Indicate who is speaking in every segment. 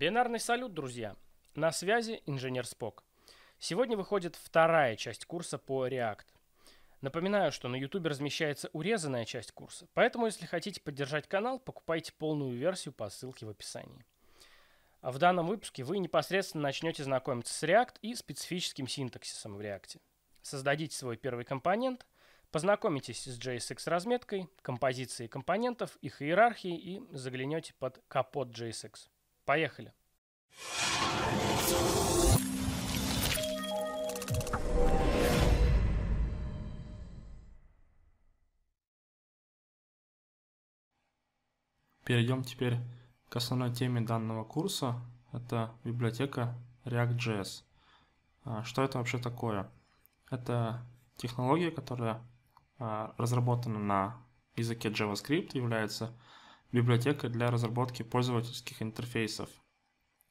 Speaker 1: Бинарный салют, друзья! На связи инженер Спок. Сегодня выходит вторая часть курса по React. Напоминаю, что на YouTube размещается урезанная часть курса, поэтому если хотите поддержать канал, покупайте полную версию по ссылке в описании. А в данном выпуске вы непосредственно начнете знакомиться с React и специфическим синтаксисом в React. Создадите свой первый компонент, познакомитесь с JSX-разметкой, композицией компонентов, их иерархией и заглянете под капот JSX. Поехали! Перейдем теперь к основной теме данного курса. Это библиотека React.js. А, что это вообще такое? Это технология, которая а, разработана на языке JavaScript, является библиотека для разработки пользовательских интерфейсов.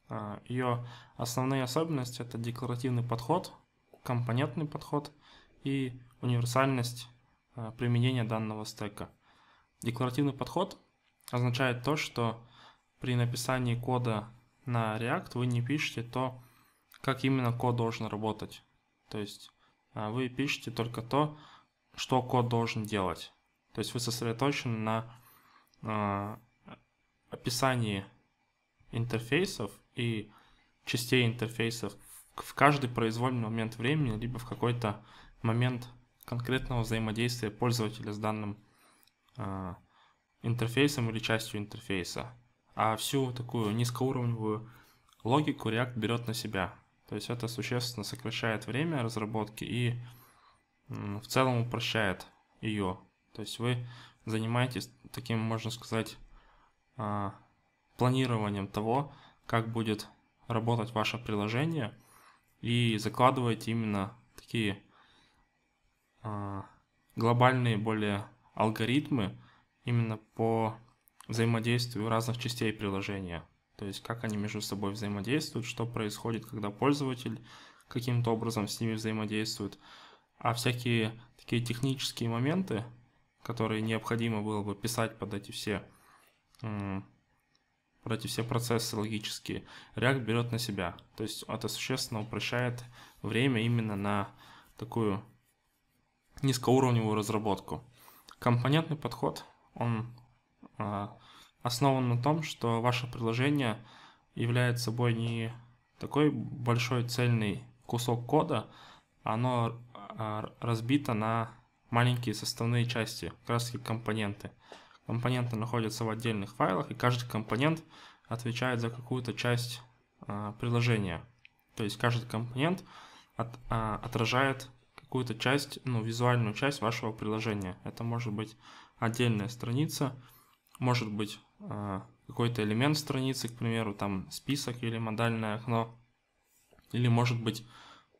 Speaker 1: А, Ее основные особенности – это декларативный подход, компонентный подход и универсальность а, применения данного стека. Декларативный подход означает то, что при написании кода на React вы не пишете то, как именно код должен работать. То есть а, вы пишете только то, что код должен делать. То есть вы сосредоточены на а, описании интерфейсов и частей интерфейсов в каждый произвольный момент времени, либо в какой-то момент конкретного взаимодействия пользователя с данным э, интерфейсом или частью интерфейса. А всю такую низкоуровневую логику React берет на себя. То есть это существенно сокращает время разработки и э, в целом упрощает ее. То есть вы занимаетесь таким, можно сказать, а, планированием того, как будет работать ваше приложение, и закладываете именно такие а, глобальные более алгоритмы именно по взаимодействию разных частей приложения. То есть как они между собой взаимодействуют, что происходит, когда пользователь каким-то образом с ними взаимодействует. А всякие такие технические моменты, которые необходимо было бы писать под эти все под эти все процессы логические, React берет на себя. То есть это существенно упрощает время именно на такую низкоуровневую разработку. Компонентный подход, он а, основан на том, что ваше приложение является собой не такой большой цельный кусок кода, оно а, разбито на маленькие составные части, краски, компоненты. Компоненты находятся в отдельных файлах, и каждый компонент отвечает за какую-то часть э, приложения. То есть каждый компонент от, э, отражает какую-то часть, ну, визуальную часть вашего приложения. Это может быть отдельная страница, может быть э, какой-то элемент страницы, к примеру, там список или модальное окно, или может быть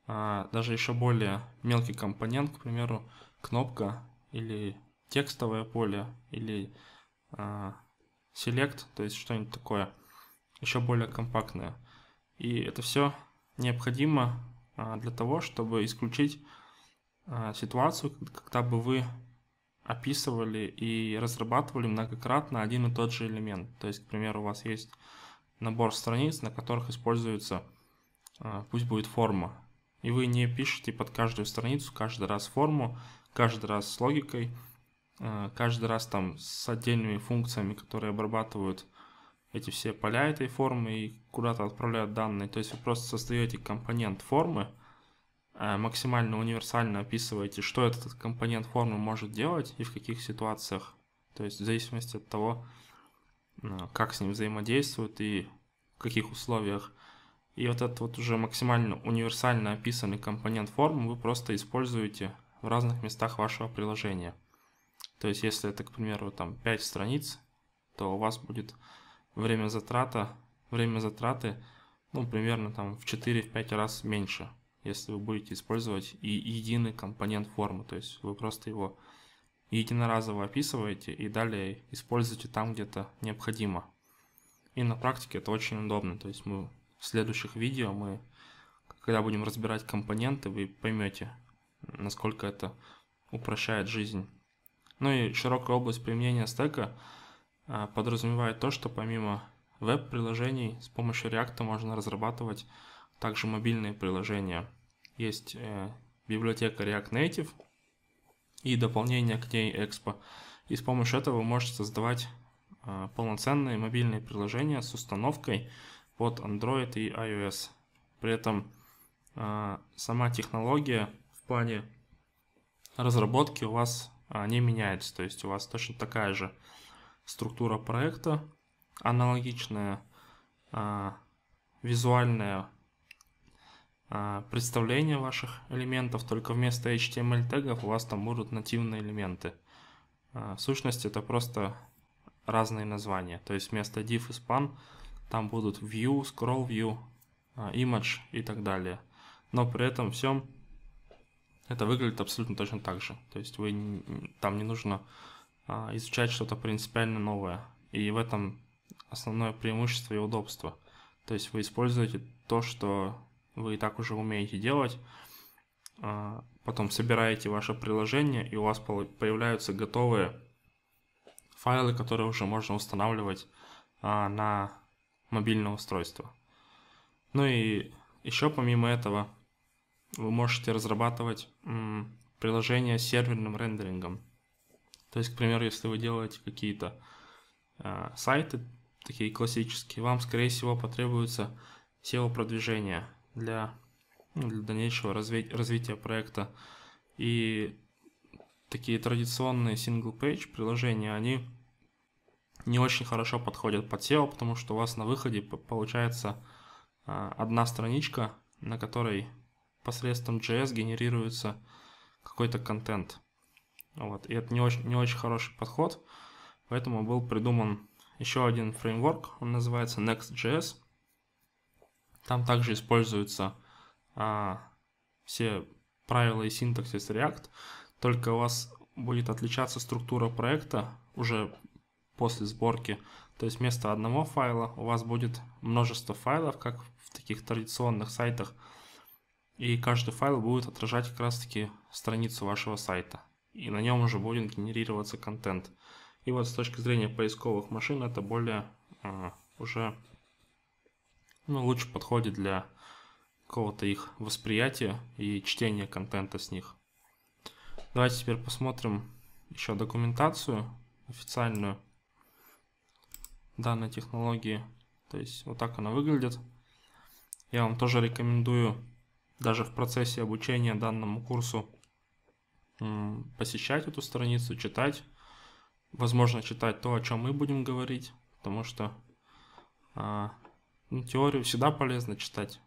Speaker 1: даже еще более мелкий компонент, к примеру, кнопка или текстовое поле, или э, а, select, то есть что-нибудь такое, еще более компактное. И это все необходимо э, для того, чтобы исключить э, ситуацию, когда бы вы описывали и разрабатывали многократно один и тот же элемент. То есть, к примеру, у вас есть набор страниц, на которых используется, пусть будет форма, и вы не пишете под каждую страницу каждый раз форму, каждый раз с логикой, э, каждый раз там с отдельными функциями, которые обрабатывают эти все поля этой формы и куда-то отправляют данные. То есть вы просто создаете компонент формы, э, максимально универсально описываете, что этот компонент формы может делать и в каких ситуациях. То есть в зависимости от того, э, как с ним взаимодействует и в каких условиях. И вот этот вот уже максимально универсально описанный компонент формы вы просто используете в разных местах вашего приложения. То есть, если это, к примеру, там 5 страниц, то у вас будет время затрата, время затраты, ну, примерно там в 4-5 раз меньше, если вы будете использовать и единый компонент формы. То есть, вы просто его единоразово описываете и далее используете там, где это необходимо. И на практике это очень удобно. То есть мы в следующих видео мы, когда будем разбирать компоненты, вы поймете, насколько это упрощает жизнь. Ну и широкая область применения стека а, подразумевает то, что помимо веб-приложений с помощью React можно разрабатывать также мобильные приложения. Есть э, библиотека React Native и дополнение к ней Expo. И с помощью этого вы можете создавать а, полноценные мобильные приложения с установкой под Android и iOS. При этом а, сама технология плане разработки у вас а, не меняется. То есть у вас точно такая же структура проекта, аналогичная а, визуальное а, представление ваших элементов, только вместо HTML тегов у вас там будут нативные элементы. А, в сущности это просто разные названия. То есть вместо div и span там будут view, scroll view, image и так далее. Но при этом всем это выглядит абсолютно точно так же. То есть вы там не нужно а, изучать что-то принципиально новое. И в этом основное преимущество и удобство. То есть вы используете то, что вы и так уже умеете делать, а, потом собираете ваше приложение, и у вас появляются готовые файлы, которые уже можно устанавливать а, на мобильное устройство. Ну и еще помимо этого вы можете разрабатывать приложение с серверным рендерингом. То есть, к примеру, если вы делаете какие-то э, сайты, такие классические, вам, скорее всего, потребуется SEO-продвижение для, ну, для дальнейшего разви развития проекта. И такие традиционные single-page приложения, они не очень хорошо подходят под SEO, потому что у вас на выходе получается э, одна страничка, на которой посредством JS генерируется какой-то контент. Вот. И это не очень, не очень хороший подход, поэтому был придуман еще один фреймворк, он называется Next.js. Там также используются а, все правила и синтаксис React, только у вас будет отличаться структура проекта уже после сборки. То есть вместо одного файла у вас будет множество файлов, как в таких традиционных сайтах, и каждый файл будет отражать как раз таки страницу вашего сайта. И на нем уже будет генерироваться контент. И вот с точки зрения поисковых машин это более э, уже ну, лучше подходит для какого-то их восприятия и чтения контента с них. Давайте теперь посмотрим еще документацию официальную данной технологии. То есть вот так она выглядит. Я вам тоже рекомендую даже в процессе обучения данному курсу посещать эту страницу, читать, возможно, читать то, о чем мы будем говорить, потому что а, ну, теорию всегда полезно читать.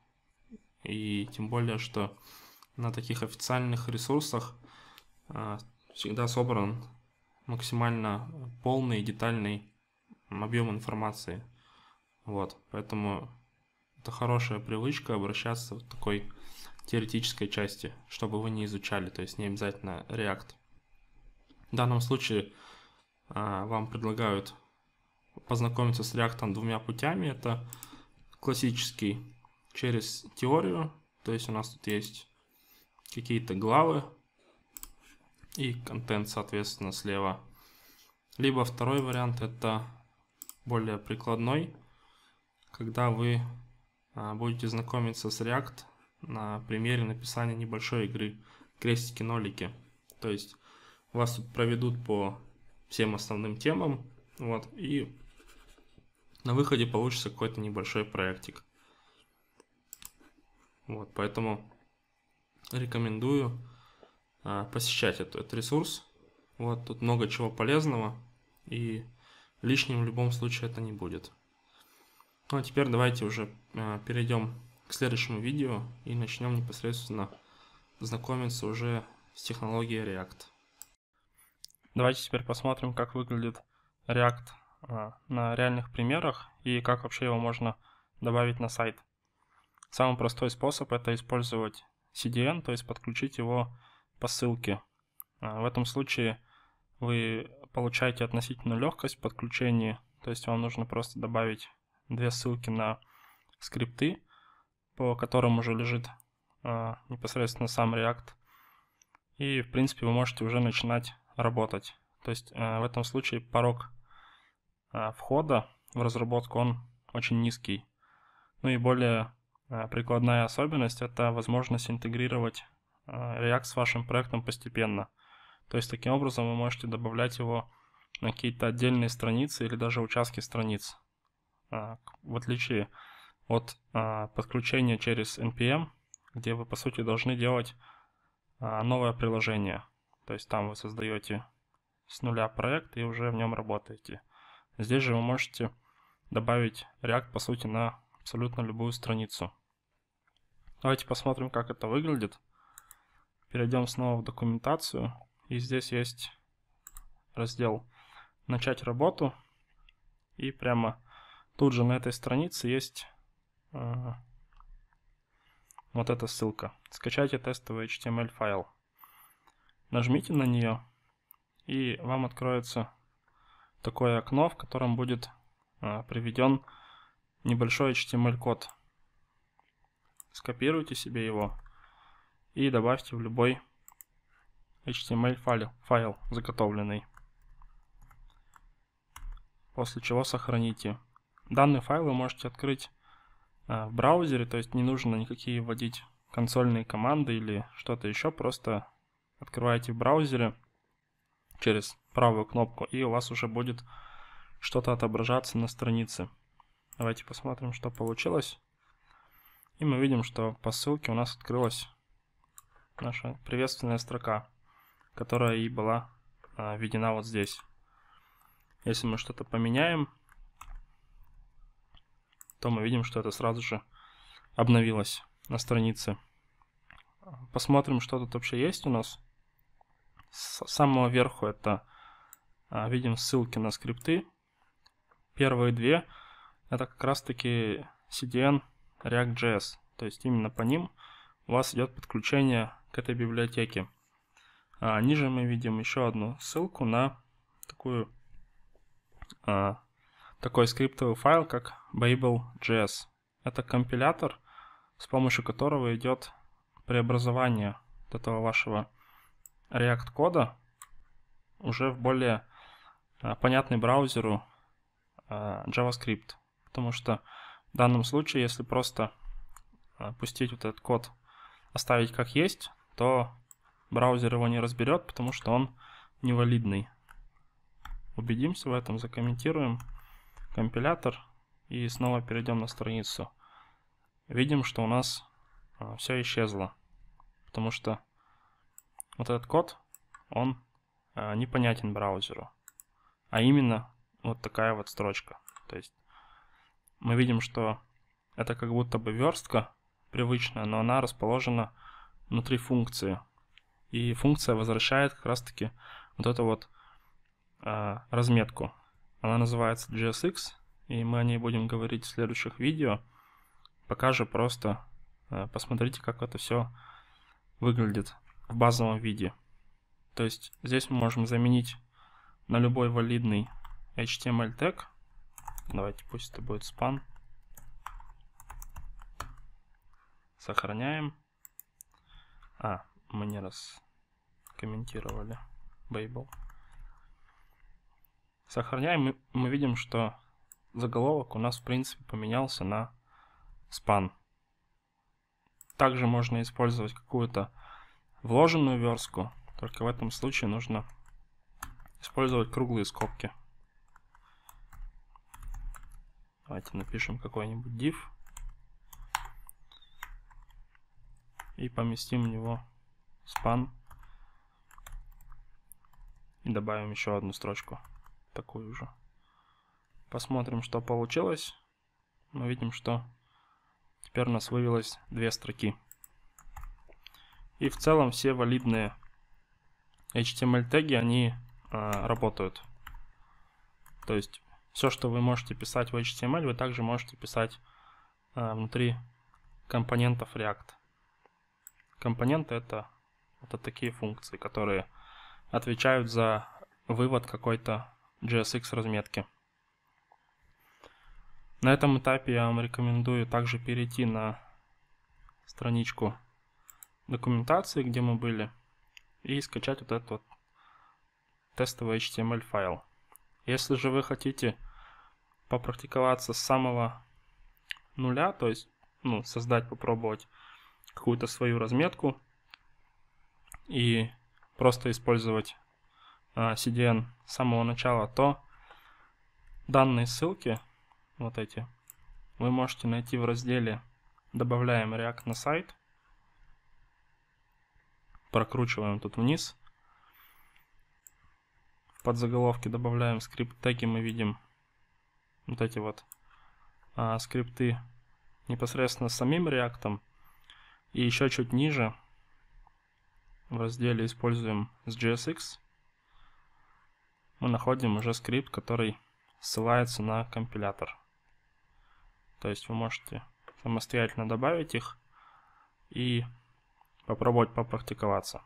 Speaker 1: И тем более, что на таких официальных ресурсах а, всегда собран максимально полный и детальный объем информации. Вот, поэтому это хорошая привычка обращаться в такой теоретической части, чтобы вы не изучали, то есть не обязательно React. В данном случае а, вам предлагают познакомиться с React двумя путями. Это классический через теорию, то есть у нас тут есть какие-то главы и контент, соответственно, слева. Либо второй вариант это более прикладной, когда вы а, будете знакомиться с React на примере написания небольшой игры крестики-нолики. То есть вас тут проведут по всем основным темам, вот, и на выходе получится какой-то небольшой проектик. Вот, поэтому рекомендую а, посещать этот, этот ресурс. Вот, тут много чего полезного, и лишним в любом случае это не будет. Ну а теперь давайте уже а, перейдем к следующему видео и начнем непосредственно знакомиться уже с технологией React. Давайте теперь посмотрим, как выглядит React а, на реальных примерах и как вообще его можно добавить на сайт. Самый простой способ это использовать CDN, то есть подключить его по ссылке. А, в этом случае вы получаете относительную легкость подключения, то есть вам нужно просто добавить две ссылки на скрипты, по которым уже лежит э, непосредственно сам React. И, в принципе, вы можете уже начинать работать. То есть э, в этом случае порог э, входа в разработку, он очень низкий. Ну и более э, прикладная особенность – это возможность интегрировать э, React с вашим проектом постепенно. То есть таким образом вы можете добавлять его на какие-то отдельные страницы или даже участки страниц. Э, в отличие от от а, подключения через NPM, где вы, по сути, должны делать а, новое приложение. То есть там вы создаете с нуля проект и уже в нем работаете. Здесь же вы можете добавить React, по сути, на абсолютно любую страницу. Давайте посмотрим, как это выглядит. Перейдем снова в документацию. И здесь есть раздел «Начать работу». И прямо тут же на этой странице есть вот эта ссылка. Скачайте тестовый HTML файл. Нажмите на нее, и вам откроется такое окно, в котором будет а, приведен небольшой HTML-код. Скопируйте себе его и добавьте в любой HTML файл, файл заготовленный. После чего сохраните. Данный файл вы можете открыть а, в браузере, то есть не нужно никакие вводить консольные команды или что-то еще, просто открываете в браузере через правую кнопку, и у вас уже будет что-то отображаться на странице. Давайте посмотрим, что получилось. И мы видим, что по ссылке у нас открылась наша приветственная строка, которая и была а, введена вот здесь. Если мы что-то поменяем, то мы видим, что это сразу же обновилось на странице. Посмотрим, что тут вообще есть у нас. С самого верху это а, видим ссылки на скрипты. Первые две это как раз таки CDN React.js. То есть именно по ним у вас идет подключение к этой библиотеке. А ниже мы видим еще одну ссылку на такую а, такой скриптовый файл, как Babel.js. Это компилятор, с помощью которого идет преобразование вот этого вашего React кода уже в более а, понятный браузеру а, JavaScript. Потому что в данном случае, если просто а, пустить вот этот код, оставить как есть, то браузер его не разберет, потому что он невалидный. Убедимся в этом, закомментируем компилятор и снова перейдем на страницу, видим, что у нас а, все исчезло, потому что вот этот код, он а, непонятен браузеру, а именно вот такая вот строчка. То есть мы видим, что это как будто бы верстка привычная, но она расположена внутри функции. И функция возвращает как раз-таки вот эту вот э, разметку. Она называется GSX, и мы о ней будем говорить в следующих видео. Пока же просто э, посмотрите, как это все выглядит в базовом виде. То есть здесь мы можем заменить на любой валидный HTML тег. Давайте пусть это будет span. Сохраняем. А, мы не раз комментировали бейбл. Сохраняем, мы видим, что заголовок у нас, в принципе, поменялся на span. Также можно использовать какую-то вложенную верстку, только в этом случае нужно использовать круглые скобки. Давайте напишем какой-нибудь div и поместим в него span и добавим еще одну строчку такой уже. Посмотрим, что получилось. Мы видим, что теперь у нас вывелось две строки. И в целом все валидные HTML эм теги, они э, работают. То есть все, что вы можете писать в HTML, эм вы также можете писать э, внутри компонентов React. Компоненты это, это такие функции, которые отвечают за вывод какой-то JSX разметки. На этом этапе я вам рекомендую также перейти на страничку документации, где мы были, и скачать вот этот вот тестовый HTML файл. Если же вы хотите попрактиковаться с самого нуля, то есть ну, создать, попробовать какую-то свою разметку и просто использовать CDN а, с самого начала, то данные ссылки, вот эти, вы можете найти в разделе «Добавляем React на сайт», прокручиваем тут вниз, в подзаголовке добавляем скрипт теги, мы видим вот эти вот а, скрипты непосредственно с самим React, и еще чуть ниже в разделе используем JSX мы находим уже скрипт, который ссылается на компилятор. То есть вы можете самостоятельно добавить их и попробовать попрактиковаться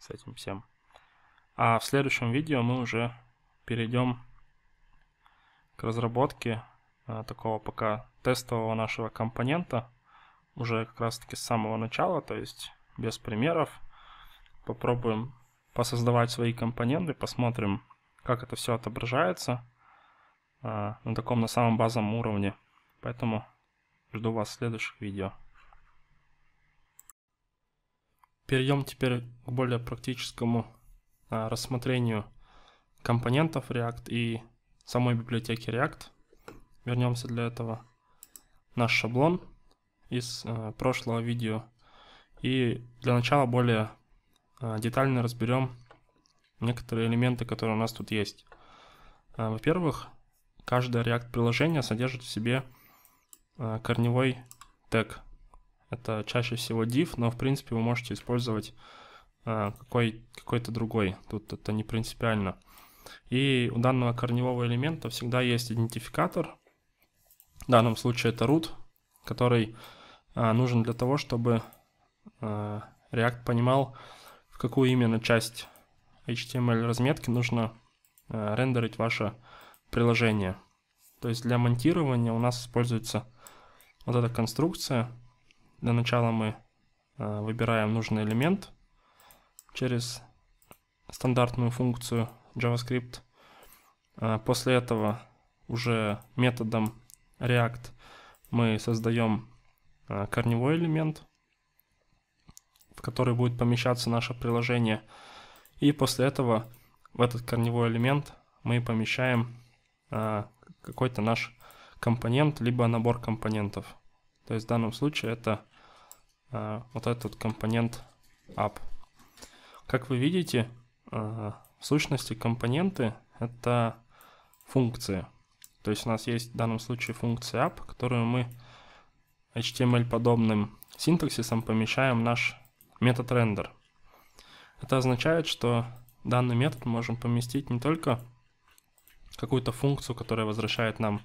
Speaker 1: с этим всем. А в следующем видео мы уже перейдем к разработке а, такого пока тестового нашего компонента, уже как раз таки с самого начала, то есть без примеров. Попробуем посоздавать свои компоненты, посмотрим, как это все отображается э, на таком, на самом базовом уровне. Поэтому жду вас в следующих видео. Перейдем теперь к более практическому э, рассмотрению компонентов React и самой библиотеки React. Вернемся для этого наш шаблон из э, прошлого видео. И для начала более а, детально разберем некоторые элементы, которые у нас тут есть. А, во-первых, каждое React-приложение содержит в себе а, корневой тег. Это чаще всего div, но в принципе вы можете использовать какой, какой-то другой. Тут это не принципиально. И у данного корневого элемента всегда есть идентификатор. В данном случае это root, который нужен для того, чтобы React понимал, в какую именно часть HTML разметки нужно э, рендерить ваше приложение. То есть для монтирования у нас используется вот эта конструкция. Для начала мы э, выбираем нужный элемент через стандартную функцию JavaScript. Э, после этого уже методом React мы создаем э, корневой элемент, который будет помещаться наше приложение. И после этого в этот корневой элемент мы помещаем а, какой-то наш компонент, либо набор компонентов. То есть в данном случае это а, вот этот компонент app. Как вы видите, а, в сущности компоненты это функции. То есть у нас есть в данном случае функция app, которую мы HTML-подобным синтаксисом помещаем в наш метод render. Это означает, что данный метод можем поместить не только какую-то функцию, которая возвращает нам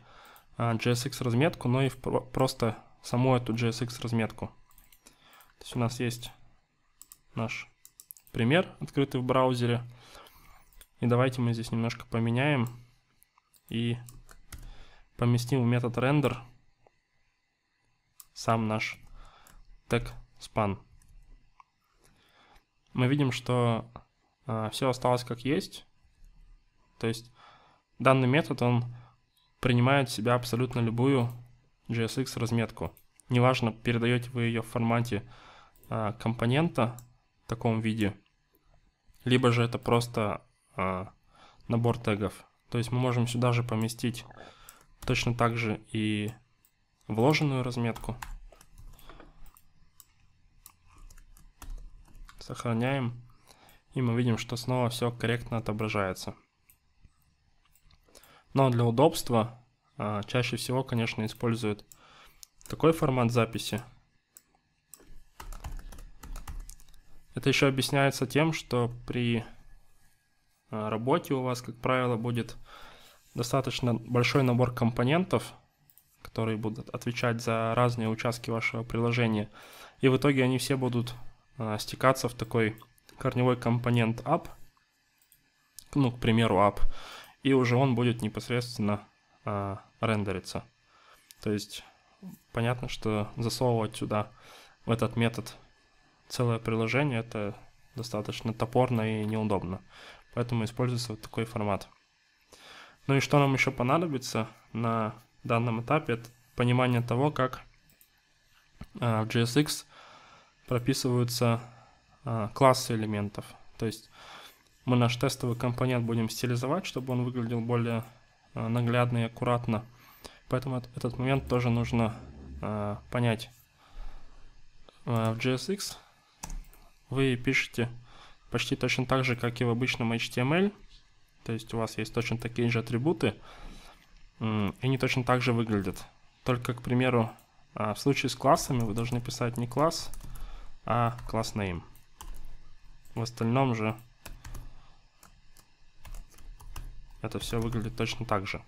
Speaker 1: JSX а, разметку, но и в просто саму эту JSX разметку. То есть у нас есть наш пример, открытый в браузере. И давайте мы здесь немножко поменяем и поместим в метод render сам наш тег span мы видим, что э, а, все осталось как есть. То есть данный метод, он принимает в себя абсолютно любую JSX разметку. Неважно, передаете вы ее в формате э, компонента в таком виде, либо же это просто э, набор тегов. То есть мы можем сюда же поместить точно так же и вложенную разметку. сохраняем, и мы видим, что снова все корректно отображается. Но для удобства а, чаще всего, конечно, используют такой формат записи. Это еще объясняется тем, что при а, работе у вас, как правило, будет достаточно большой набор компонентов, которые будут отвечать за разные участки вашего приложения. И в итоге они все будут а, стекаться в такой корневой компонент up, ну, к примеру, up, и уже он будет непосредственно а, рендериться. То есть понятно, что засовывать сюда, в этот метод, целое приложение, это достаточно топорно и неудобно. Поэтому используется вот такой формат. Ну и что нам еще понадобится на данном этапе, это понимание того, как а, в JSX прописываются а, классы элементов. То есть мы наш тестовый компонент будем стилизовать, чтобы он выглядел более а, наглядно и аккуратно. Поэтому этот, момент тоже нужно а, понять. в JSX вы пишете почти точно так же, как и в обычном HTML. То есть у вас есть точно такие же атрибуты, и они точно так же выглядят. Только, к примеру, в случае с классами вы должны писать не класс, а класс name. В остальном же это все выглядит точно так же.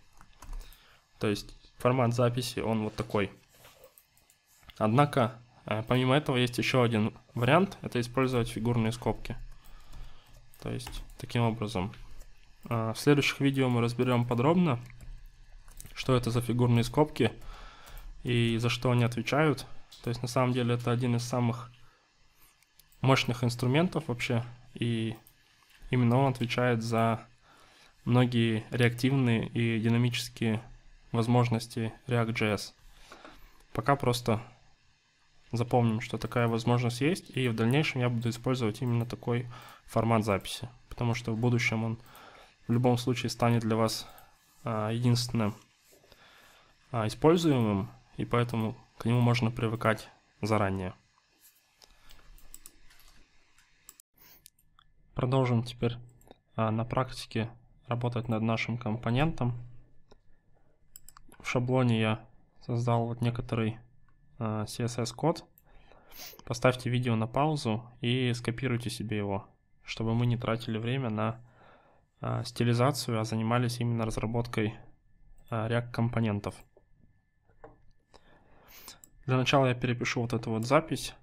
Speaker 1: То есть формат записи, он вот такой. Однако, э, помимо этого, есть еще один вариант, это использовать фигурные скобки. То есть, таким образом. А, в следующих видео мы разберем подробно, что это за фигурные скобки и за что они отвечают. То есть, на самом деле, это один из самых мощных инструментов вообще, и именно он отвечает за многие реактивные и динамические возможности React.js. Пока просто запомним, что такая возможность есть, и в дальнейшем я буду использовать именно такой формат записи, потому что в будущем он в любом случае станет для вас а, единственным а, используемым, и поэтому к нему можно привыкать заранее. Продолжим теперь а, на практике работать над нашим компонентом. В шаблоне я создал вот некоторый а, CSS-код. Поставьте видео на паузу и скопируйте себе его, чтобы мы не тратили время на а, стилизацию, а занимались именно разработкой React-компонентов. Для начала я перепишу вот эту вот запись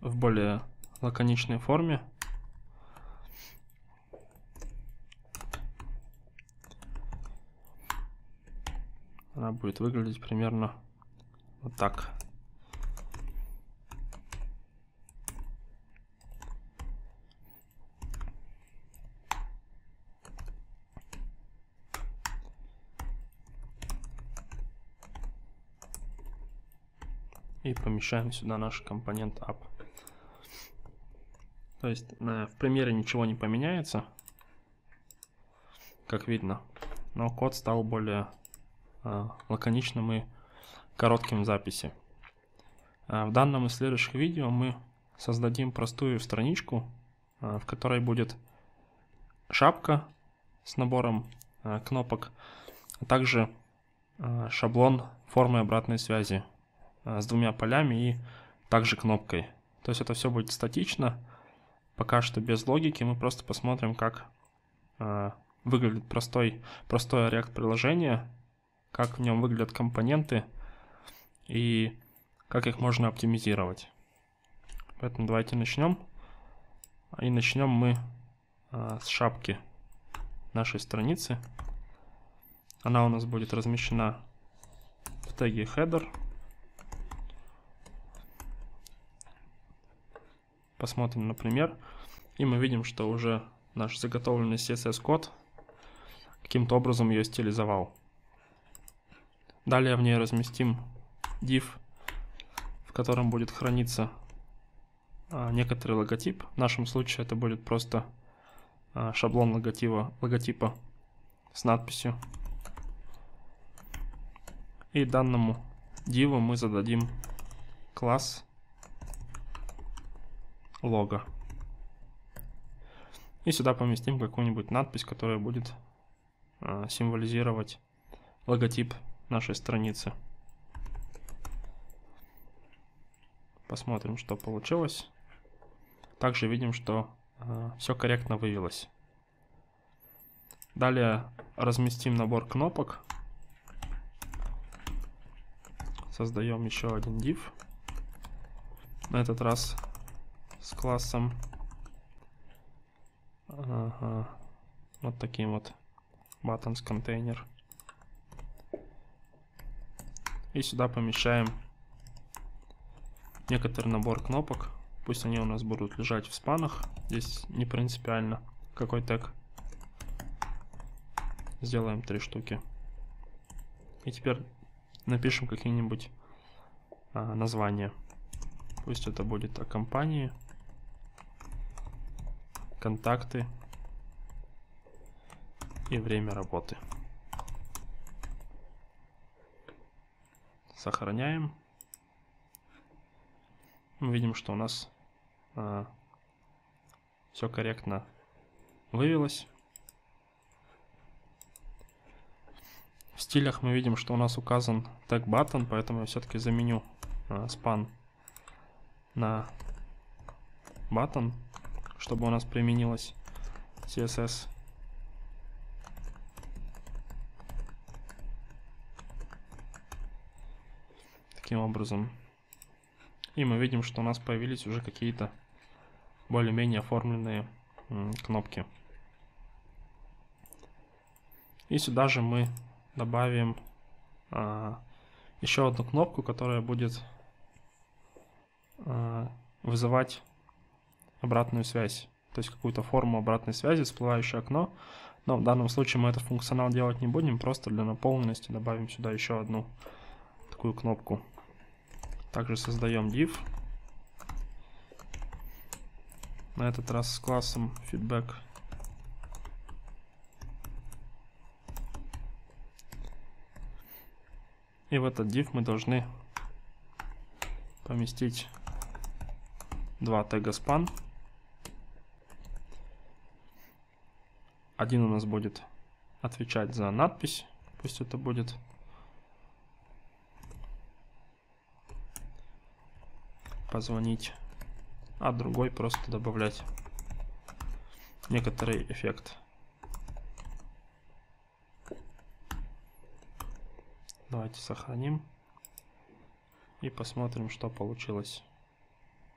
Speaker 1: в более лаконичной форме, она будет выглядеть примерно вот так. И помещаем сюда наш компонент app. То есть э, в примере ничего не поменяется, как видно, но код стал более а, лаконичном и коротким записи. А, в данном и следующих видео мы создадим простую страничку, а, в которой будет шапка с набором кнопок, а также шаблон формы обратной связи с двумя полями и также кнопкой. То есть это все будет статично, пока что без логики, мы просто посмотрим, как выглядит простой, простое React-приложение, как в нем выглядят компоненты и как их можно оптимизировать. Поэтому давайте начнем. И начнем мы э, с шапки нашей страницы. Она у нас будет размещена в теге header. Посмотрим, например. И мы видим, что уже наш заготовленный CSS-код каким-то образом ее стилизовал. Далее в ней разместим div, в котором будет храниться а, некоторый логотип. В нашем случае это будет просто а, шаблон логотипа, логотипа с надписью. И данному диву мы зададим класс лого. И сюда поместим какую-нибудь надпись, которая будет а, символизировать логотип нашей странице. Посмотрим, что получилось. Также видим, что э, все корректно вывелось. Далее разместим набор кнопок. Создаем еще один div. На этот раз с классом ага, вот таким вот buttons контейнер. И сюда помещаем некоторый набор кнопок. Пусть они у нас будут лежать в спанах. Здесь не принципиально какой тег. Сделаем три штуки. И теперь напишем какие-нибудь а, названия. Пусть это будет о компании, контакты и время работы. Сохраняем. Мы видим, что у нас э, а, все корректно вывелось. В стилях мы видим, что у нас указан tag button, поэтому я все-таки заменю э, а, span на button, чтобы у нас применилось CSS таким образом. И мы видим, что у нас появились уже какие-то более-менее оформленные кнопки. И сюда же мы добавим а, еще одну кнопку, которая будет а, вызывать обратную связь, то есть какую-то форму обратной связи, всплывающее окно. Но в данном случае мы этот функционал делать не будем, просто для наполненности добавим сюда еще одну такую кнопку. Также создаем div. На этот раз с классом feedback. И в этот div мы должны поместить два тега span. Один у нас будет отвечать за надпись, пусть это будет позвонить, а другой просто добавлять некоторый эффект. Давайте сохраним и посмотрим, что получилось.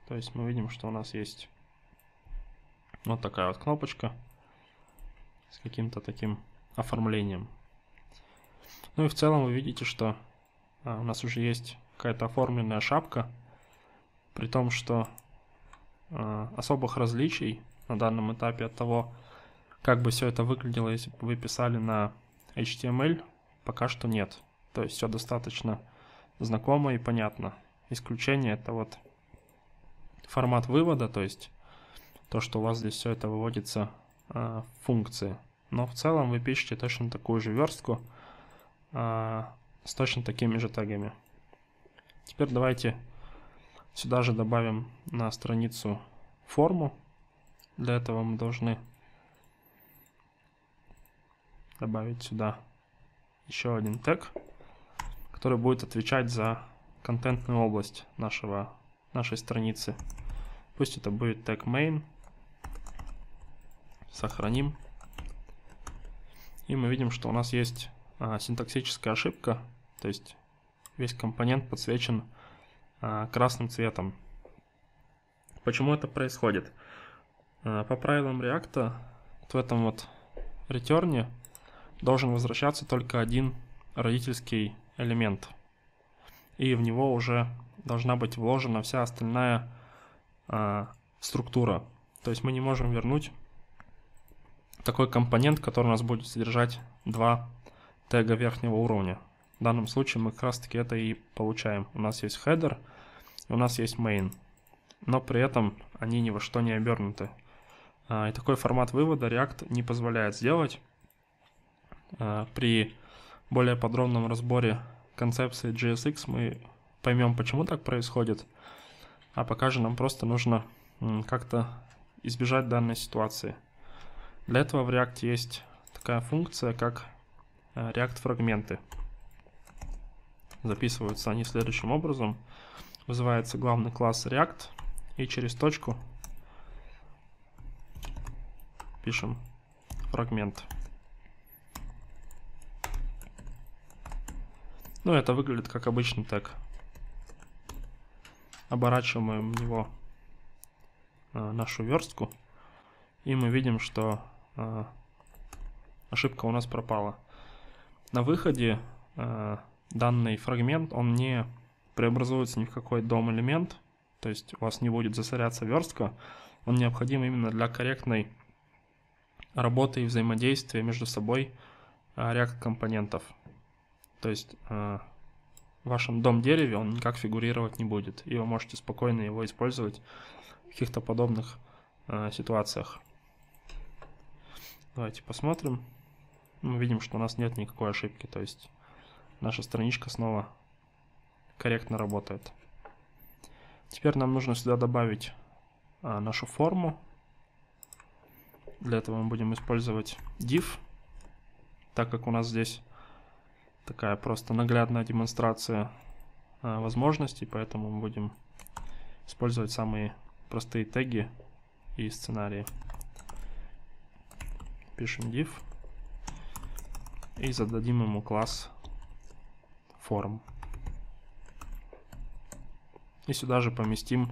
Speaker 1: То есть мы видим, что у нас есть вот такая вот кнопочка с каким-то таким оформлением. Ну и в целом вы видите, что а, у нас уже есть какая-то оформленная шапка, при том, что э, особых различий на данном этапе от того, как бы все это выглядело, если бы вы писали на HTML, пока что нет. То есть все достаточно знакомо и понятно. Исключение это вот формат вывода, то есть то, что у вас здесь все это выводится э, функции. Но в целом вы пишете точно такую же верстку э, с точно такими же тегами. Теперь давайте Сюда же добавим на страницу форму. Для этого мы должны добавить сюда еще один тег, который будет отвечать за контентную область нашего, нашей страницы. Пусть это будет тег main. Сохраним. И мы видим, что у нас есть а, синтаксическая ошибка, то есть весь компонент подсвечен а, красным цветом. Почему это происходит? А, по правилам React в этом вот ретерне должен возвращаться только один родительский элемент. И в него уже должна быть вложена вся остальная э, структура. То есть мы не можем вернуть такой компонент, который у нас будет содержать два тега верхнего уровня. В данном случае мы как раз таки это и получаем. У нас есть header, у нас есть main, но при этом они ни во что не обернуты. А, и такой формат вывода React не позволяет сделать. А, при более подробном разборе концепции JSX мы поймем, почему так происходит, а пока же нам просто нужно как-то избежать данной ситуации. Для этого в React есть такая функция, как а, React фрагменты. Записываются они следующим образом. Вызывается главный класс React. И через точку пишем фрагмент. Ну, это выглядит как обычный тег. Оборачиваем его э, нашу верстку. И мы видим, что э, ошибка у нас пропала. На выходе э, данный фрагмент, он не преобразуется ни в какой дом элемент, то есть у вас не будет засоряться верстка, он необходим именно для корректной работы и взаимодействия между собой React э, компонентов. То есть э, в вашем дом дереве он никак фигурировать не будет, и вы можете спокойно его использовать в каких-то подобных э, ситуациях. Давайте посмотрим. Мы ну, видим, что у нас нет никакой ошибки, то есть наша страничка снова корректно работает. Теперь нам нужно сюда добавить а, нашу форму. Для этого мы будем использовать div, так как у нас здесь такая просто наглядная демонстрация а, возможностей, поэтому мы будем использовать самые простые теги и сценарии. Пишем div и зададим ему класс form. И сюда же поместим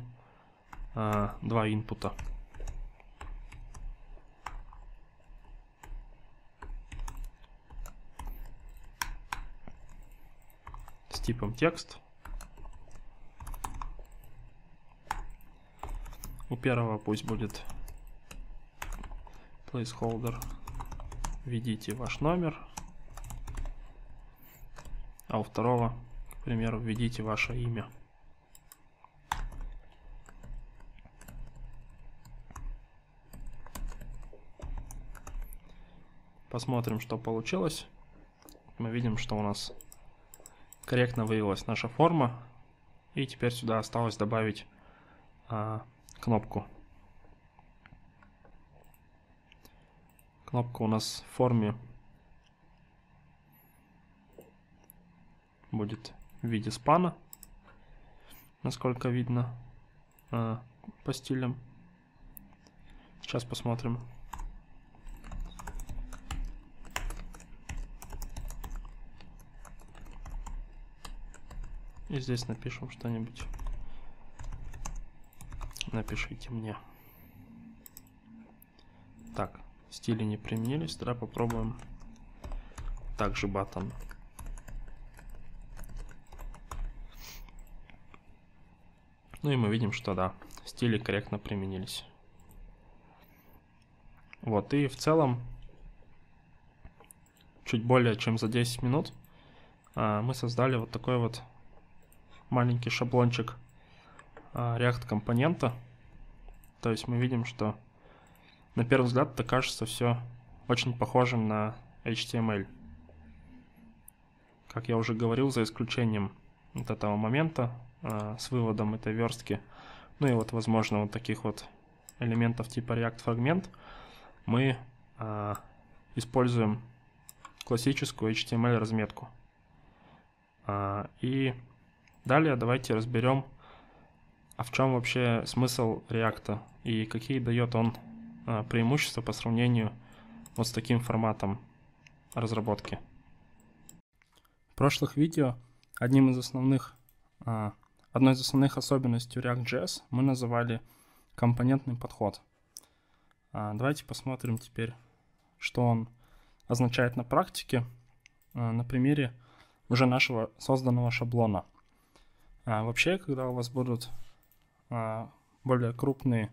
Speaker 1: э, два инпута. С типом текст. У первого пусть будет placeholder. Введите ваш номер. А у второго, к примеру, введите ваше имя. Посмотрим, что получилось. Мы видим, что у нас корректно выявилась наша форма. И теперь сюда осталось добавить а, кнопку. Кнопка у нас в форме будет в виде спана, насколько видно а, по стилям. Сейчас посмотрим. И здесь напишем что-нибудь. Напишите мне. Так, стили не применились. Тогда попробуем также батон. Ну и мы видим, что да, стили корректно применились. Вот, и в целом, чуть более чем за 10 минут а, мы создали вот такой вот маленький шаблончик а, React компонента. То есть мы видим, что на первый взгляд это кажется все очень похожим на HTML. Как я уже говорил, за исключением вот этого момента а, с выводом этой верстки, ну и вот, возможно, вот таких вот элементов типа React фрагмент, мы э, используем классическую HTML разметку. Э, и Далее давайте разберем, а в чем вообще смысл React и какие дает он а, преимущества по сравнению вот с таким форматом разработки. В прошлых видео одним из основных, а, одной из основных особенностей React.js мы называли компонентный подход. А, давайте посмотрим теперь, что он означает на практике на примере уже нашего созданного шаблона. А вообще, когда у вас будут а, более крупные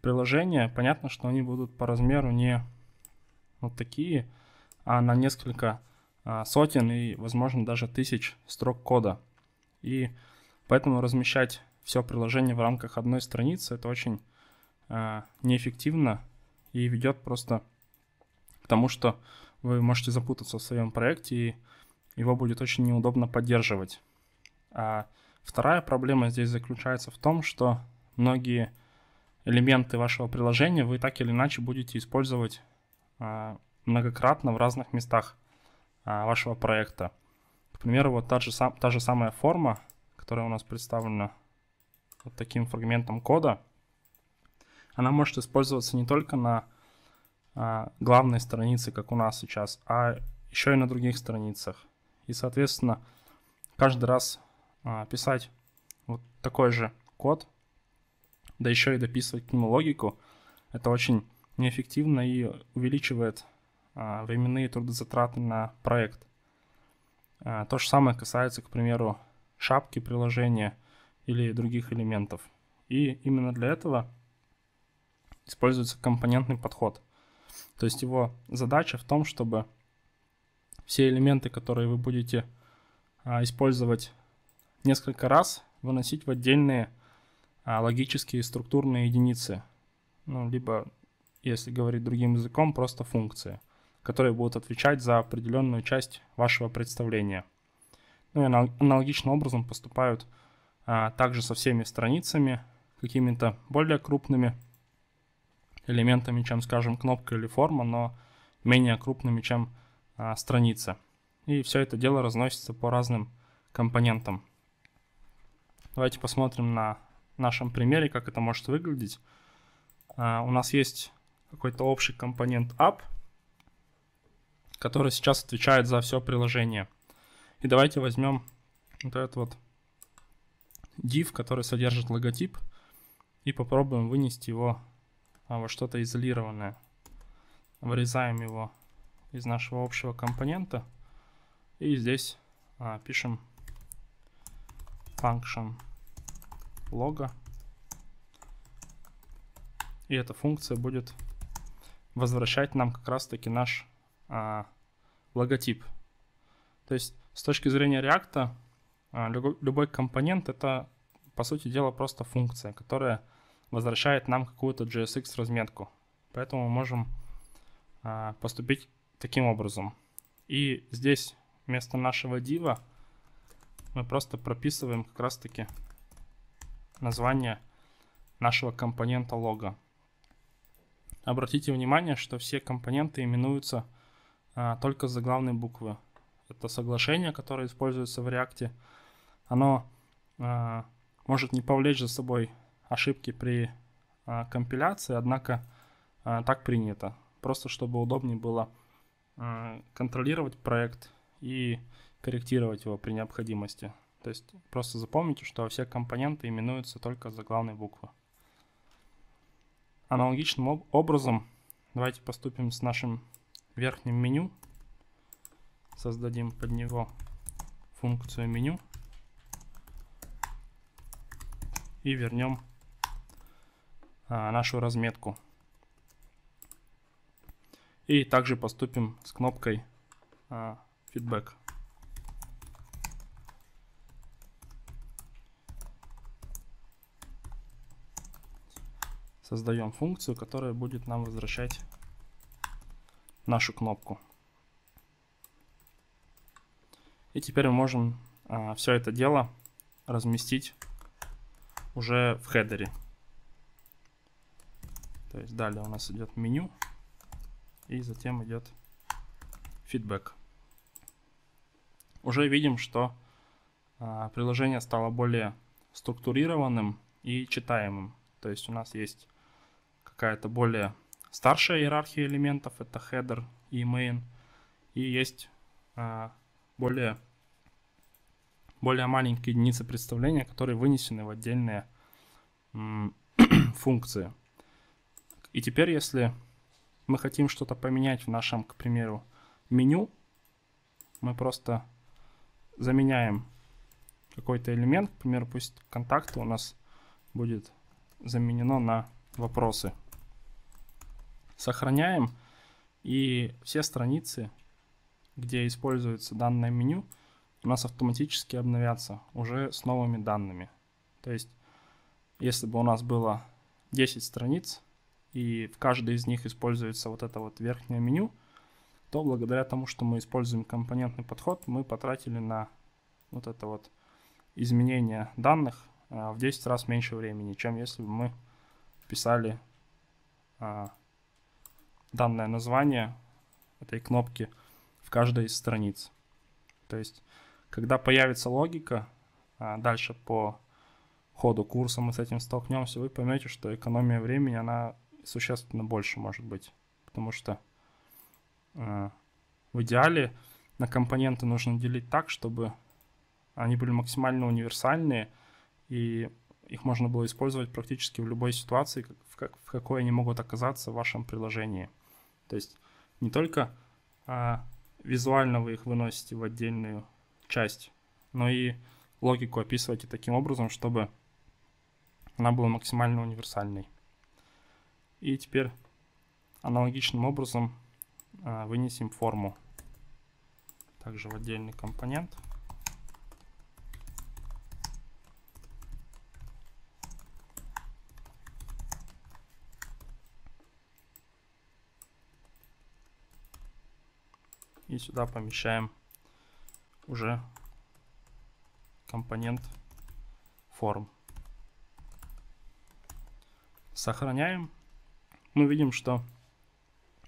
Speaker 1: приложения, понятно, что они будут по размеру не вот такие, а на несколько а, сотен и, возможно, даже тысяч строк кода. И поэтому размещать все приложение в рамках одной страницы это очень а, неэффективно и ведет просто к тому, что вы можете запутаться в своем проекте и его будет очень неудобно поддерживать. А Вторая проблема здесь заключается в том, что многие элементы вашего приложения вы так или иначе будете использовать а, многократно в разных местах а, вашего проекта. К примеру, вот та же, та же самая форма, которая у нас представлена вот таким фрагментом кода, она может использоваться не только на а, главной странице, как у нас сейчас, а еще и на других страницах. И, соответственно, каждый раз а, писать вот такой же код, да еще и дописывать к нему логику, это очень неэффективно и увеличивает а, временные трудозатраты на проект. А, то же самое касается, к примеру, шапки приложения или других элементов. И именно для этого используется компонентный подход. То есть его задача в том, чтобы все элементы, которые вы будете использовать несколько раз выносить в отдельные а, логические структурные единицы. Ну, либо, если говорить другим языком, просто функции, которые будут отвечать за определенную часть вашего представления. Ну и аналогичным образом поступают а, также со всеми страницами, какими-то более крупными элементами, чем, скажем, кнопка или форма, но менее крупными, чем а, страница. И все это дело разносится по разным компонентам. Давайте посмотрим на нашем примере, как это может выглядеть. А, у нас есть какой-то общий компонент app, который сейчас отвечает за все приложение. И давайте возьмем вот этот вот div, который содержит логотип, и попробуем вынести его а, во что-то изолированное. Вырезаем его из нашего общего компонента. И здесь а, пишем function лого. И эта функция будет возвращать нам как раз-таки наш а, логотип. То есть с точки зрения React а, любой, компонент это, по сути дела, просто функция, которая возвращает нам какую-то JSX разметку. Поэтому мы можем а, поступить таким образом. И здесь вместо нашего дива мы просто прописываем как раз-таки название нашего компонента лога. Обратите внимание, что все компоненты именуются а, только с заглавной буквы. Это соглашение, которое используется в React. Оно а, может не повлечь за собой ошибки при а, компиляции, однако а, так принято. Просто чтобы удобнее было а, контролировать проект и корректировать его при необходимости. То есть просто запомните, что все компоненты именуются только за главной буквы. Аналогичным образом давайте поступим с нашим верхним меню. Создадим под него функцию меню. И вернем а, нашу разметку. И также поступим с кнопкой а, feedback. создаем функцию, которая будет нам возвращать нашу кнопку. И теперь мы можем а, все это дело разместить уже в хедере. То есть далее у нас идет меню и затем идет фидбэк. Уже видим, что а, приложение стало более структурированным и читаемым. То есть у нас есть какая-то более старшая иерархия элементов, это header и main, и есть а, более, более маленькие единицы представления, которые вынесены в отдельные функции. И теперь, если мы хотим что-то поменять в нашем, к примеру, меню, мы просто заменяем какой-то элемент, к примеру, пусть контакты у нас будет заменено на вопросы. Сохраняем. И все страницы, где используется данное меню, у нас автоматически обновятся уже с новыми данными. То есть, если бы у нас было 10 страниц, и в каждой из них используется вот это вот верхнее меню, то благодаря тому, что мы используем компонентный подход, мы потратили на вот это вот изменение данных а, в 10 раз меньше времени, чем если бы мы писали а, данное название этой кнопки в каждой из страниц. То есть, когда появится логика, а, дальше по ходу курса мы с этим столкнемся, вы поймете, что экономия времени, она существенно больше может быть. Потому что а, в идеале на компоненты нужно делить так, чтобы они были максимально универсальные, и их можно было использовать практически в любой ситуации, в какой они могут оказаться в вашем приложении. То есть не только а, визуально вы их выносите в отдельную часть, но и логику описываете таким образом, чтобы она была максимально универсальной. И теперь аналогичным образом а, вынесем форму также в отдельный компонент – сюда помещаем уже компонент форм, Сохраняем. Мы видим, что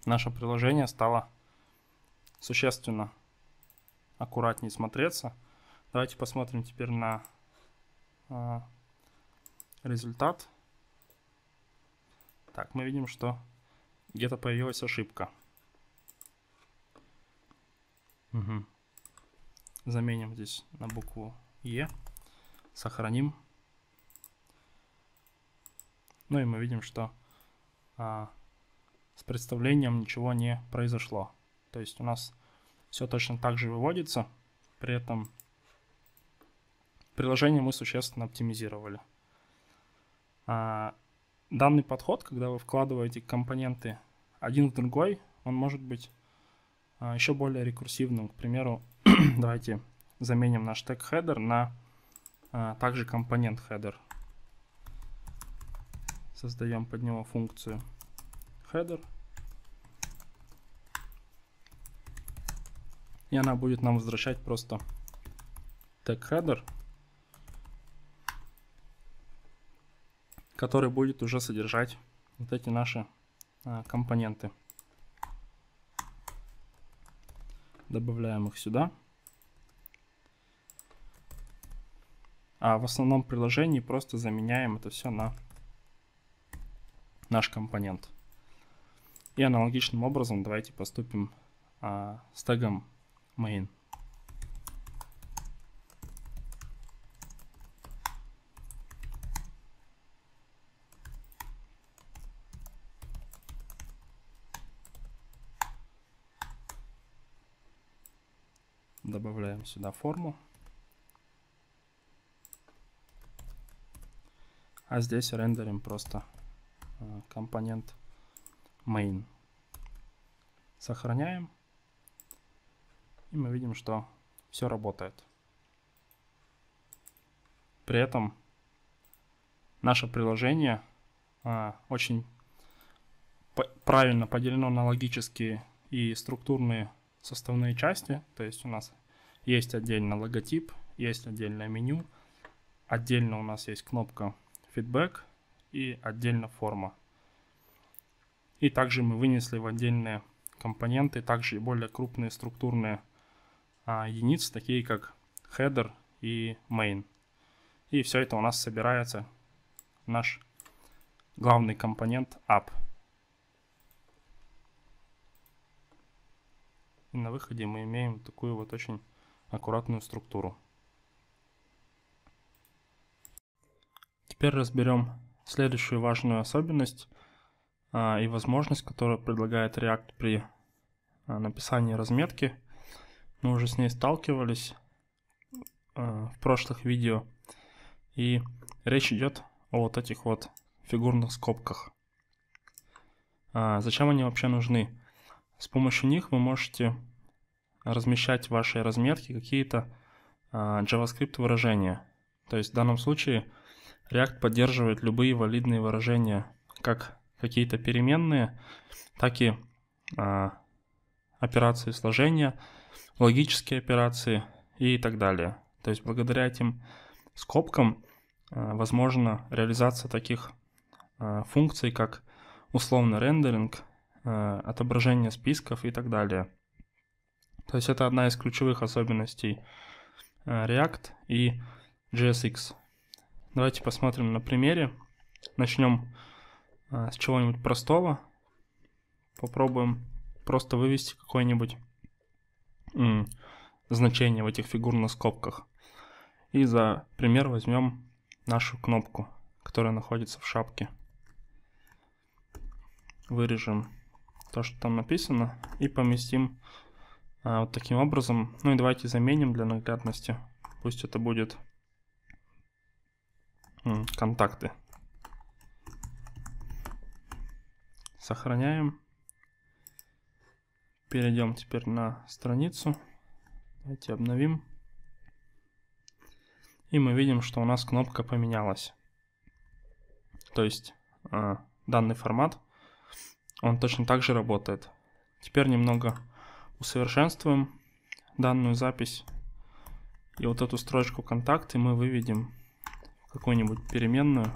Speaker 1: наше приложение стало существенно аккуратнее смотреться. Давайте посмотрим теперь на а, результат. Так, мы видим, что где-то появилась ошибка. Угу. Заменим здесь на букву Е. Сохраним. Ну и мы видим, что а, с представлением ничего не произошло. То есть у нас все точно так же выводится, при этом приложение мы существенно оптимизировали. А, данный подход, когда вы вкладываете компоненты один в другой, он может быть а, еще более рекурсивным. К примеру, давайте заменим наш тег header на а, также компонент header. Создаем под него функцию header. И она будет нам возвращать просто тег header, который будет уже содержать вот эти наши а, компоненты. Добавляем их сюда. А в основном приложении просто заменяем это все на наш компонент. И аналогичным образом давайте поступим а, с тегом main. добавим сюда форму. А здесь рендерим просто э, компонент main. Сохраняем. И мы видим, что все работает. При этом наше приложение а, очень правильно поделено на логические и структурные составные части. То есть у нас есть отдельно логотип, есть отдельное меню, отдельно у нас есть кнопка Feedback и отдельно форма. И также мы вынесли в отдельные компоненты, также и более крупные структурные а, единицы, такие как header и main. И все это у нас собирается наш главный компонент app. И на выходе мы имеем такую вот очень аккуратную структуру. Теперь разберем следующую важную особенность а, и возможность, которую предлагает React при а, написании разметки. Мы уже с ней сталкивались а, в прошлых видео. И речь идет о вот этих вот фигурных скобках. А, зачем они вообще нужны? С помощью них вы можете размещать в вашей разметке какие-то а, JavaScript выражения. То есть в данном случае React поддерживает любые валидные выражения, как какие-то переменные, так и а, операции сложения, логические операции и так далее. То есть благодаря этим скобкам а, возможна реализация таких функций, как условно рендеринг, отображение списков и так далее. То есть это одна из ключевых особенностей э, React и JSX. Давайте посмотрим на примере. Начнем э, с чего-нибудь простого. Попробуем просто вывести какое-нибудь значение в этих фигурных скобках. И за пример возьмем нашу кнопку, которая находится в шапке. Вырежем то, что там написано, и поместим а, вот таким образом. Ну и давайте заменим для наглядности. Пусть это будет контакты. Сохраняем. Перейдем теперь на страницу. Давайте обновим. И мы видим, что у нас кнопка поменялась. То есть а, данный формат, он точно так же работает. Теперь немного усовершенствуем данную запись. И вот эту строчку контакты мы выведем в какую-нибудь переменную,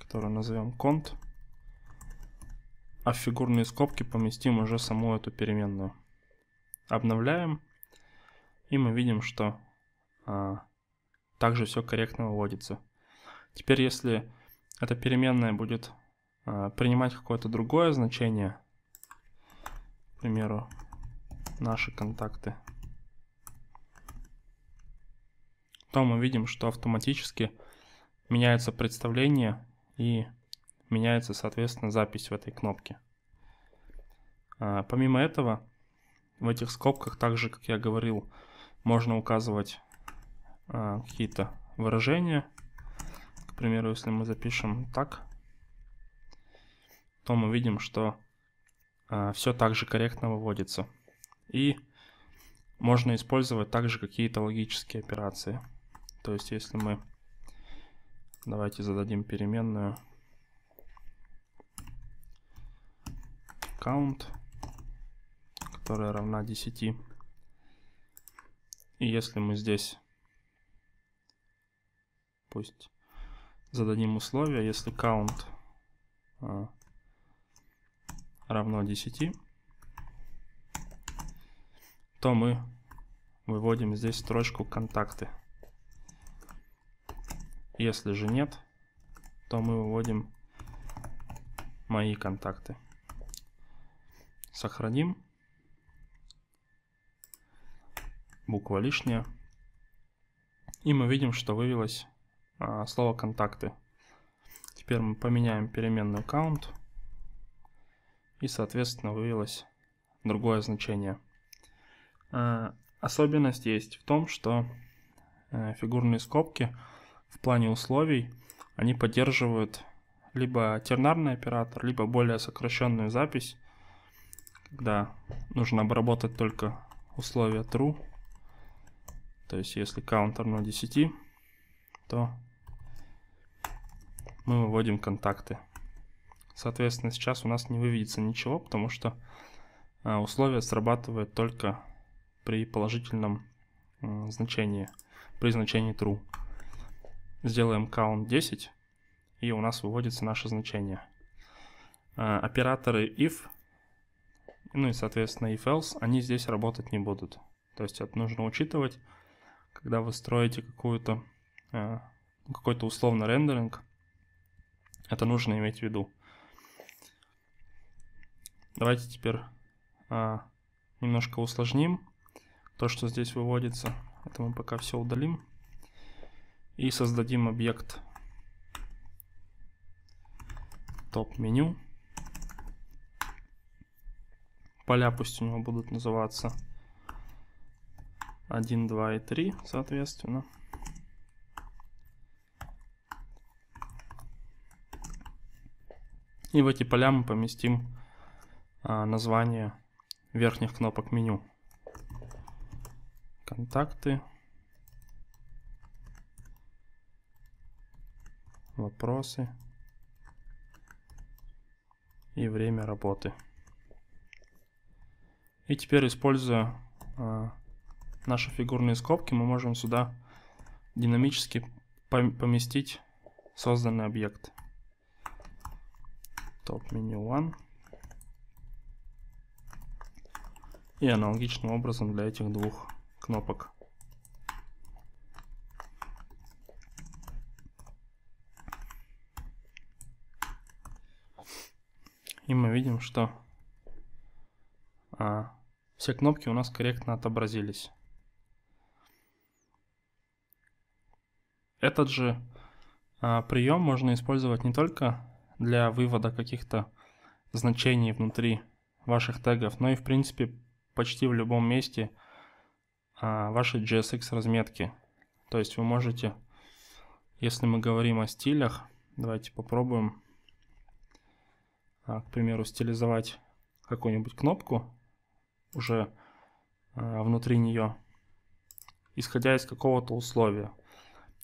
Speaker 1: которую назовем конт. А в фигурные скобки поместим уже саму эту переменную. Обновляем. И мы видим, что а, также все корректно выводится. Теперь, если эта переменная будет а, принимать какое-то другое значение, к примеру, наши контакты, то мы видим, что автоматически меняется представление и меняется, соответственно, запись в этой кнопке. А, помимо этого, в этих скобках, так же, как я говорил, можно указывать а, какие-то выражения. К примеру, если мы запишем так – то мы видим, что э, а, все также корректно выводится. И можно использовать также какие-то логические операции. То есть если мы... Давайте зададим переменную count, которая равна 10. И если мы здесь... Пусть зададим условие, если count а, равно 10, то мы выводим здесь строчку «Контакты». Если же нет, то мы выводим «Мои контакты». Сохраним. Буква лишняя. И мы видим, что вывелось а, слово «Контакты». Теперь мы поменяем переменную «Count» и, соответственно, выявилось другое значение. Э, особенность есть в том, что э, фигурные скобки в плане условий, они поддерживают либо тернарный оператор, либо более сокращенную запись, когда нужно обработать только условия true. То есть если counter 0 10, то мы выводим контакты. Соответственно, сейчас у нас не выведется ничего, потому что а, условие срабатывает только при положительном значении, при значении true. Сделаем count 10, и у нас выводится наше значение. А, операторы if, ну и, соответственно, if-else, они здесь работать не будут. То есть это нужно учитывать, когда вы строите какую-то а, какой-то условный рендеринг, это нужно иметь в виду. Давайте теперь а, немножко усложним то, что здесь выводится. Это мы пока все удалим. И создадим объект топ-меню. Поля пусть у него будут называться 1, 2 и 3, соответственно. И в эти поля мы поместим а, название верхних кнопок меню. Контакты. Вопросы. И время работы. И теперь, используя э, наши фигурные скобки, мы можем сюда динамически поместить созданный объект. Топ меню 1. И аналогичным образом для этих двух кнопок. И мы видим, что а, все кнопки у нас корректно отобразились. Этот же а, прием можно использовать не только для вывода каких-то значений внутри ваших тегов, но и в принципе почти в любом месте а, ваши GSX разметки. То есть вы можете, если мы говорим о стилях, давайте попробуем, а, к примеру, стилизовать какую-нибудь кнопку уже а, внутри нее, исходя из какого-то условия.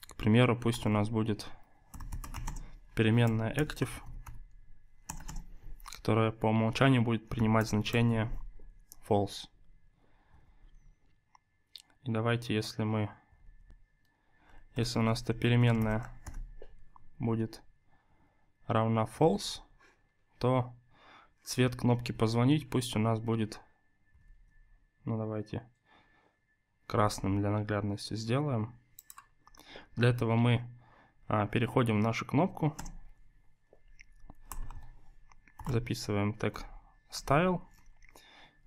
Speaker 1: К примеру, пусть у нас будет переменная active, которая по умолчанию будет принимать значение false. И давайте, если мы, если у нас эта переменная будет равна false, то цвет кнопки позвонить пусть у нас будет, ну давайте, красным для наглядности сделаем. Для этого мы а, переходим в нашу кнопку, записываем тег style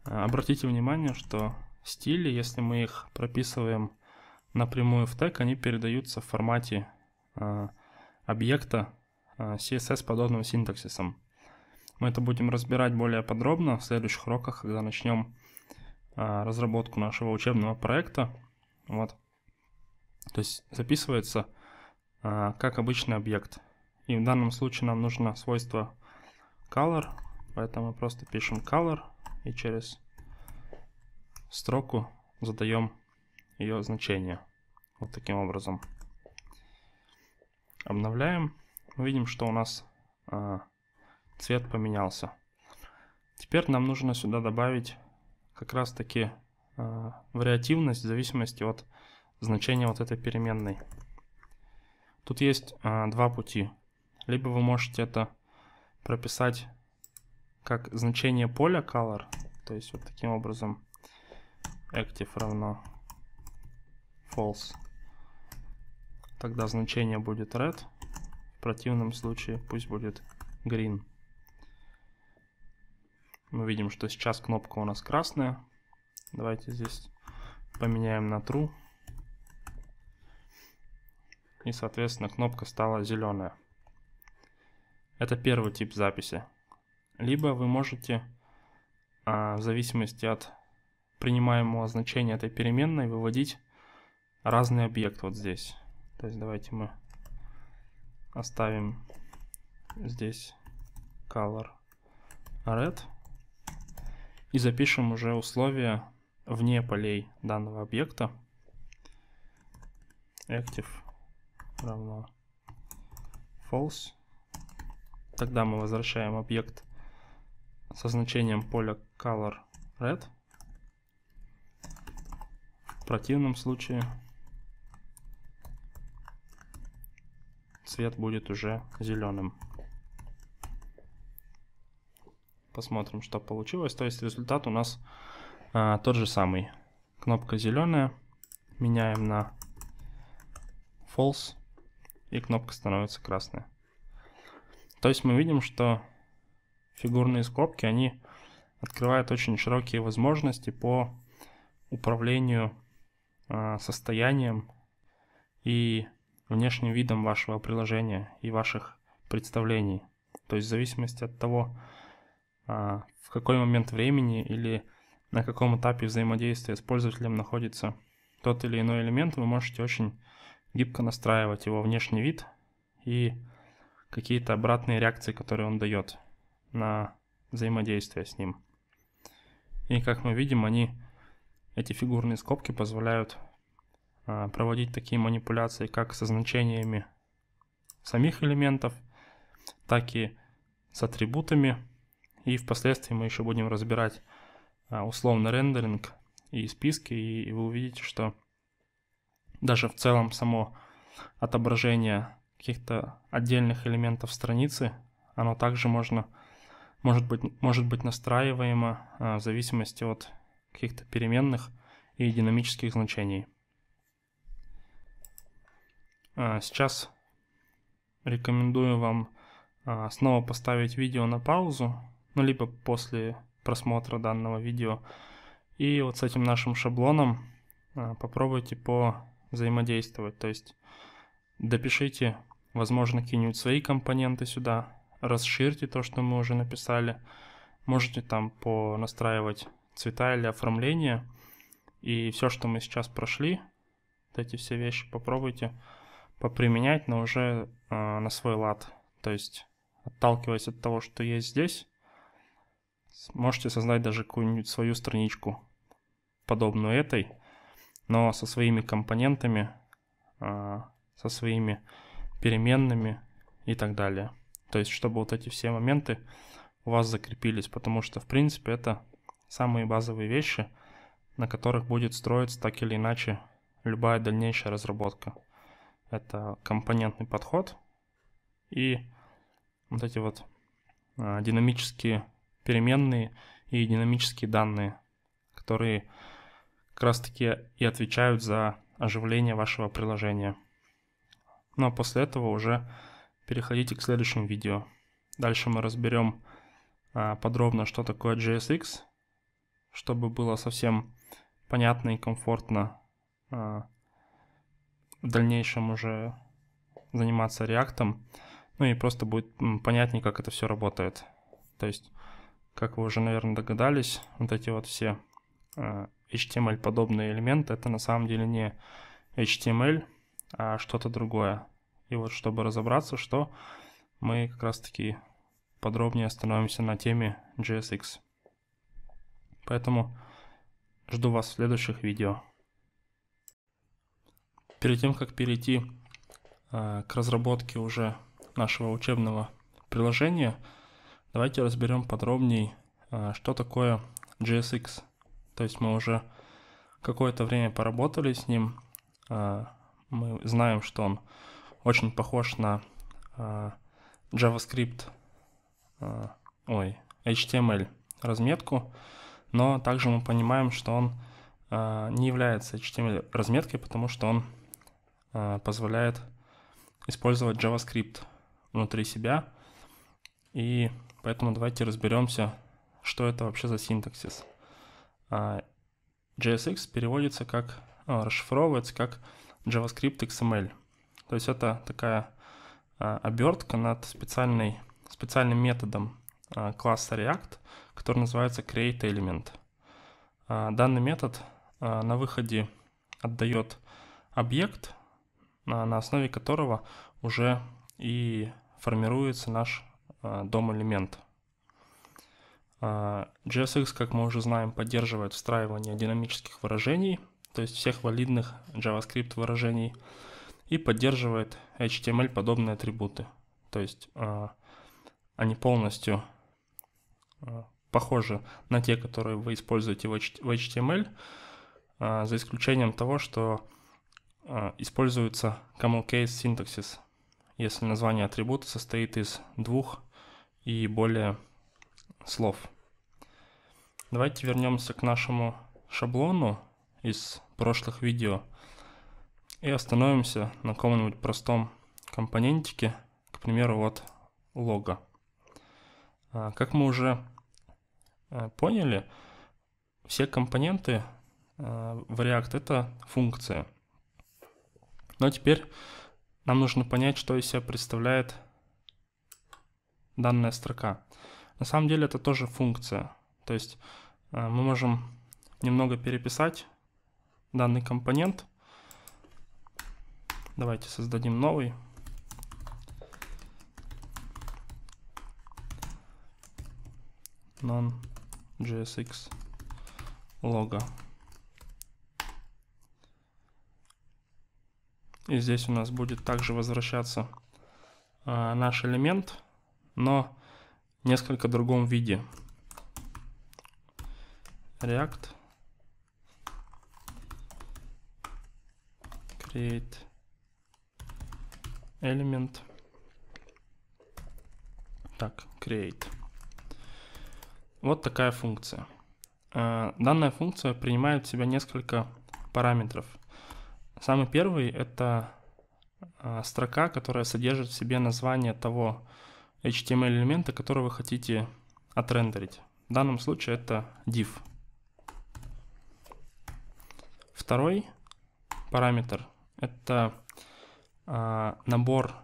Speaker 1: Обратите внимание, что стили, если мы их прописываем напрямую в тег, они передаются в формате а, объекта а, CSS подобным синтаксисом. Мы это будем разбирать более подробно в следующих уроках, когда начнем а, разработку нашего учебного проекта. Вот. То есть записывается как обычный объект. И в данном случае нам нужно свойство color, поэтому мы просто пишем color – и через строку задаем ее значение. Вот таким образом. Обновляем. Мы видим, что у нас э, цвет поменялся. Теперь нам нужно сюда добавить как раз таки э, а, вариативность в зависимости от значения вот этой переменной. Тут есть э, два пути. Либо вы можете это прописать как значение поля color, то есть вот таким образом active равно false. Тогда значение будет red, в противном случае пусть будет green. Мы видим, что сейчас кнопка у нас красная. Давайте здесь поменяем на true. И, соответственно, кнопка стала зеленая. Это первый тип записи. Либо вы можете, а, в зависимости от принимаемого значения этой переменной, выводить разный объект вот здесь. То есть давайте мы оставим здесь color red и запишем уже условия вне полей данного объекта active равно false. Тогда мы возвращаем объект со значением поля color red. В противном случае цвет будет уже зеленым. Посмотрим, что получилось. То есть результат у нас а, тот же самый. Кнопка зеленая. Меняем на false. И кнопка становится красная. То есть мы видим, что фигурные скобки, они открывают очень широкие возможности по управлению э, состоянием и внешним видом вашего приложения и ваших представлений. То есть в зависимости от того, э, в какой момент времени или на каком этапе взаимодействия с пользователем находится тот или иной элемент, вы можете очень гибко настраивать его внешний вид и какие-то обратные реакции, которые он дает на взаимодействие с ним. И как мы видим, они, эти фигурные скобки позволяют а, проводить такие манипуляции как со значениями самих элементов, так и с атрибутами. И впоследствии мы еще будем разбирать а, условный рендеринг и списки, и вы увидите, что даже в целом само отображение каких-то отдельных элементов страницы, оно также можно может быть, может быть настраиваема в зависимости от каких-то переменных и динамических значений. А, сейчас рекомендую вам а, снова поставить видео на паузу, ну либо после просмотра данного видео. И вот с этим нашим шаблоном а, попробуйте по взаимодействовать, то есть допишите, возможно, какие-нибудь свои компоненты сюда, расширьте то, что мы уже написали. Можете там понастраивать цвета или оформление. И все, что мы сейчас прошли, вот эти все вещи попробуйте поприменять, но уже э, на свой лад. То есть, отталкиваясь от того, что есть здесь, можете создать даже какую-нибудь свою страничку, подобную этой, но со своими компонентами, э, со своими переменными и так далее. То есть, чтобы вот эти все моменты у вас закрепились, потому что, в принципе, это самые базовые вещи, на которых будет строиться так или иначе любая дальнейшая разработка. Это компонентный подход и вот эти вот а, динамические переменные и динамические данные, которые как раз таки и отвечают за оживление вашего приложения. Но после этого уже переходите к следующему видео. Дальше мы разберем а, подробно, что такое JSX, чтобы было совсем понятно и комфортно а, в дальнейшем уже заниматься React. Ну и просто будет понятнее, как это все работает. То есть, как вы уже, наверное, догадались, вот эти вот все HTML-подобные а, эм элементы, это на самом деле не HTML, эм а что-то другое. И вот чтобы разобраться, что мы как раз таки подробнее остановимся на теме JSX. Поэтому жду вас в следующих видео. Перед тем, как перейти э, к разработке уже нашего учебного приложения, давайте разберем подробней, э, что такое JSX. То есть мы уже какое-то время поработали с ним, э, мы знаем, что он очень похож на э, JavaScript, э, ой, HTML разметку, но также мы понимаем, что он э, не является HTML разметкой, потому что он э, позволяет использовать JavaScript внутри себя. И поэтому давайте разберемся, что это вообще за синтаксис. Э, JSX переводится как, э, расшифровывается как JavaScript XML – то есть это такая а, обертка над специальной, специальным методом а, класса React, который называется createElement. А, данный метод на выходе отдает объект, на основе которого уже и формируется наш дом-элемент. JSX, как мы уже знаем, поддерживает встраивание динамических выражений, то есть всех валидных JavaScript выражений, и поддерживает HTML-подобные атрибуты. То есть а, они полностью а, похожи на те, которые вы используете в HTML, а, за исключением того, что используется camel case синтаксис, если название атрибута состоит из двух и более слов. Давайте вернемся к нашему шаблону из прошлых видео – и остановимся на каком-нибудь простом компонентике, к примеру, вот лого. А, как мы уже э, поняли, все компоненты э, в React — это функция. Но теперь нам нужно понять, что из себя представляет данная строка. На самом деле это тоже функция. То есть э, мы можем немного переписать данный компонент — Давайте создадим новый. non JSX лого. И здесь у нас будет также возвращаться э, наш элемент, но несколько другом виде. React create element. Так, create. Вот такая функция. Э, данная функция принимает в себя несколько параметров. Самый первый — это э, строка, которая содержит в себе название того HTML-элемента, который вы хотите отрендерить. В данном случае это div. Второй параметр — это а, набор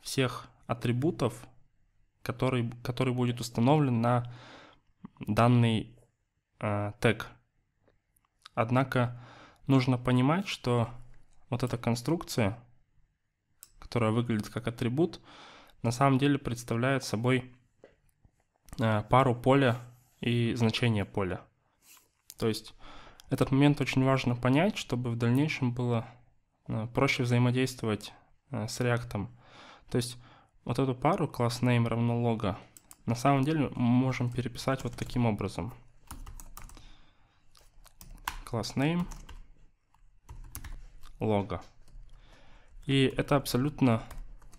Speaker 1: всех атрибутов, который, который будет установлен на данный э, тег. Однако нужно понимать, что вот эта конструкция, которая выглядит как атрибут, на самом деле представляет собой э, пару поля и значение поля. То есть этот момент очень важно понять, чтобы в дальнейшем было Э, проще взаимодействовать э, с React. То есть вот эту пару класс name равно лога на самом деле мы можем переписать вот таким образом. Класс name лога. И это абсолютно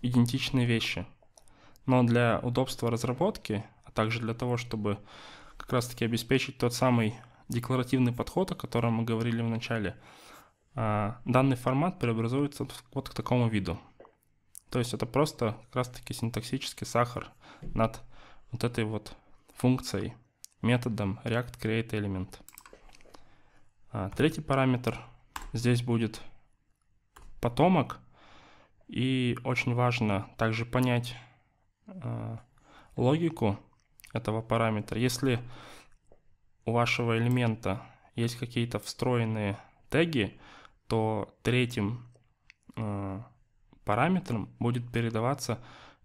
Speaker 1: идентичные вещи. Но для удобства разработки, а также для того, чтобы как раз-таки обеспечить тот самый декларативный подход, о котором мы говорили в начале – а, данный формат преобразуется вот к такому виду. То есть это просто как раз таки синтаксический сахар над вот этой вот функцией, методом react create element. А, третий параметр здесь будет потомок. И очень важно также понять а, логику этого параметра. Если у вашего элемента есть какие-то встроенные теги, то третьим э, параметром будет передаваться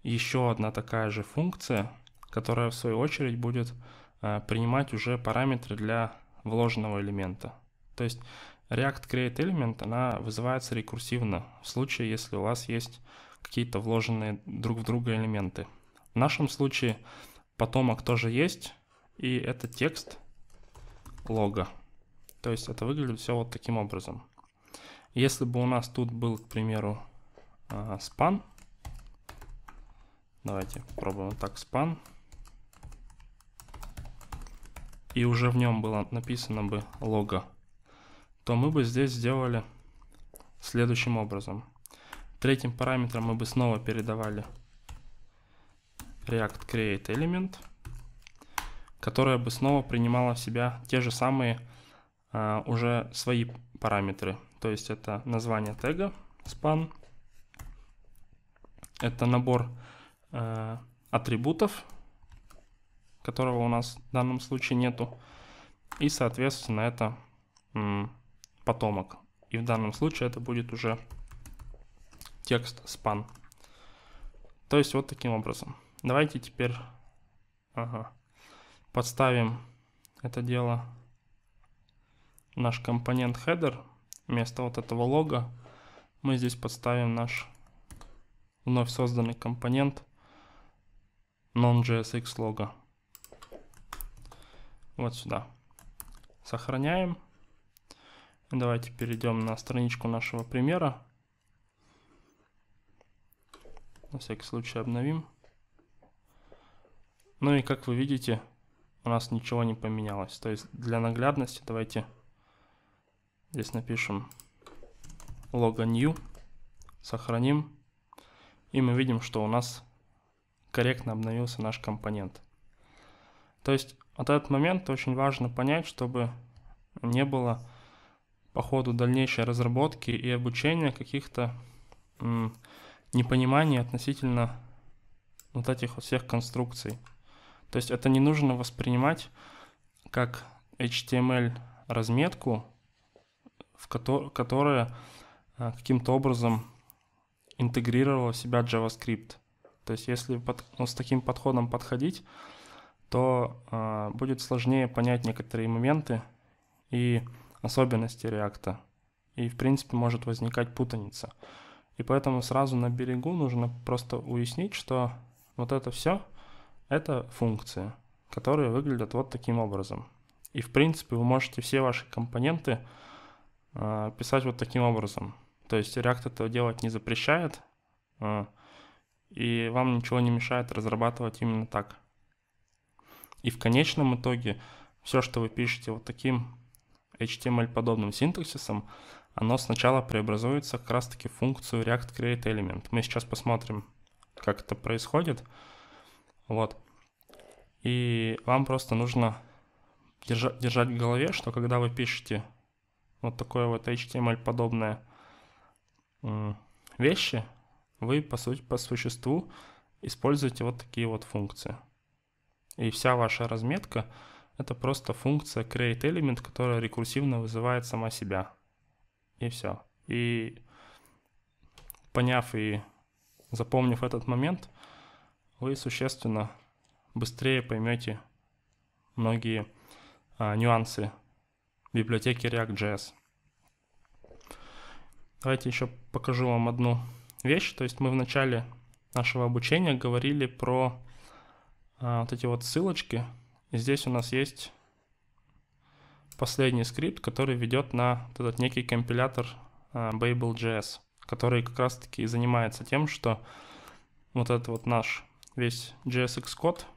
Speaker 1: еще одна такая же функция, которая в свою очередь будет э, принимать уже параметры для вложенного элемента. То есть React Create Element, она вызывается рекурсивно в случае, если у вас есть какие-то вложенные друг в друга элементы. В нашем случае потомок тоже есть, и это текст лога. То есть это выглядит все вот таким образом. Если бы у нас тут был, к примеру, span, а, давайте попробуем так span, и уже в нем было написано бы лого, то мы бы здесь сделали следующим образом. Третьим параметром мы бы снова передавали React Create Element, которая бы снова принимала в себя те же самые а, уже свои параметры, то есть это название тега span, это набор э, атрибутов, которого у нас в данном случае нету, и, соответственно, это м, потомок. И в данном случае это будет уже текст span. То есть вот таким образом. Давайте теперь ага, подставим это дело наш компонент header вместо вот этого лога мы здесь подставим наш вновь созданный компонент non.jsx лога. Вот сюда. Сохраняем. И давайте перейдем на страничку нашего примера. На всякий случай обновим. Ну и как вы видите, у нас ничего не поменялось. То есть для наглядности давайте Здесь напишем logo new, сохраним. И мы видим, что у нас корректно обновился наш компонент. То есть вот этот момент очень важно понять, чтобы не было по ходу дальнейшей разработки и обучения каких-то непониманий относительно вот этих вот всех конструкций. То есть это не нужно воспринимать как HTML разметку, в ко- которая э, каким-то образом интегрировала в себя JavaScript. То есть если под, ну, с таким подходом подходить, то э, будет сложнее понять некоторые моменты и особенности React. И, в принципе, может возникать путаница. И поэтому сразу на берегу нужно просто уяснить, что вот это все — это функции, которые выглядят вот таким образом. И, в принципе, вы можете все ваши компоненты а, писать вот таким образом. То есть React этого делать не запрещает, а, и вам ничего не мешает разрабатывать именно так. И в конечном итоге все, что вы пишете вот таким HTML-подобным синтаксисом, оно сначала преобразуется как раз-таки в функцию React Create Element. Мы сейчас посмотрим, как это происходит. Вот. И вам просто нужно держать в голове, что когда вы пишете вот такое вот HTML-подобное вещи, вы по, сути, по существу используете вот такие вот функции. И вся ваша разметка — это просто функция createElement, которая рекурсивно вызывает сама себя. И все. И поняв и запомнив этот момент, вы существенно быстрее поймете многие а, нюансы библиотеки React.js. Давайте еще покажу вам одну вещь. То есть мы в начале нашего обучения говорили про а, вот эти вот ссылочки. И здесь у нас есть последний скрипт, который ведет на вот этот некий компилятор а, Babel.js, который как раз-таки занимается тем, что вот этот вот наш весь JSX-код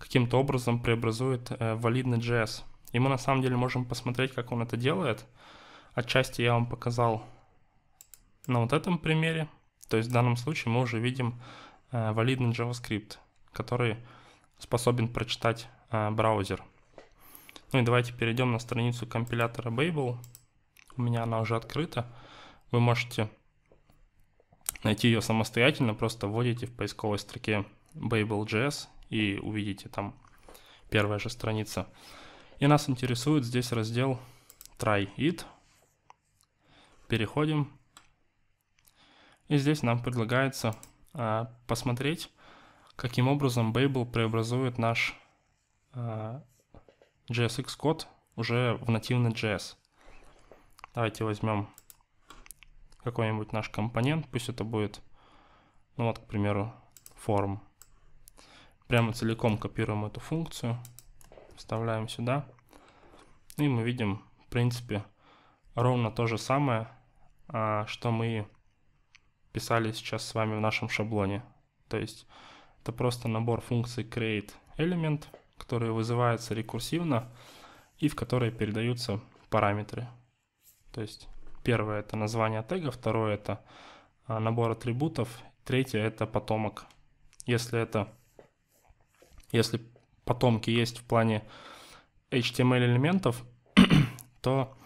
Speaker 1: каким-то образом преобразует э, валидный JS. И мы на самом деле можем посмотреть, как он это делает. Отчасти я вам показал на вот этом примере. То есть в данном случае мы уже видим э, валидный JavaScript, который способен прочитать э, браузер. Ну и давайте перейдем на страницу компилятора Babel. У меня она уже открыта. Вы можете найти ее самостоятельно, просто вводите в поисковой строке Babel.js и увидите там первая же страница. И нас интересует здесь раздел try it. Переходим. И здесь нам предлагается а, посмотреть, каким образом Babel преобразует наш а, JSX код уже в нативный JS. Давайте возьмем какой-нибудь наш компонент, пусть это будет, ну вот, к примеру, form. Прямо целиком копируем эту функцию вставляем сюда. И мы видим, в принципе, ровно то же самое, а, что мы писали сейчас с вами в нашем шаблоне. То есть это просто набор функций create element, которые вызываются рекурсивно и в которые передаются параметры. То есть первое это название тега, второе это а, набор атрибутов, третье это потомок. Если это если потомки есть в плане HTML элементов, то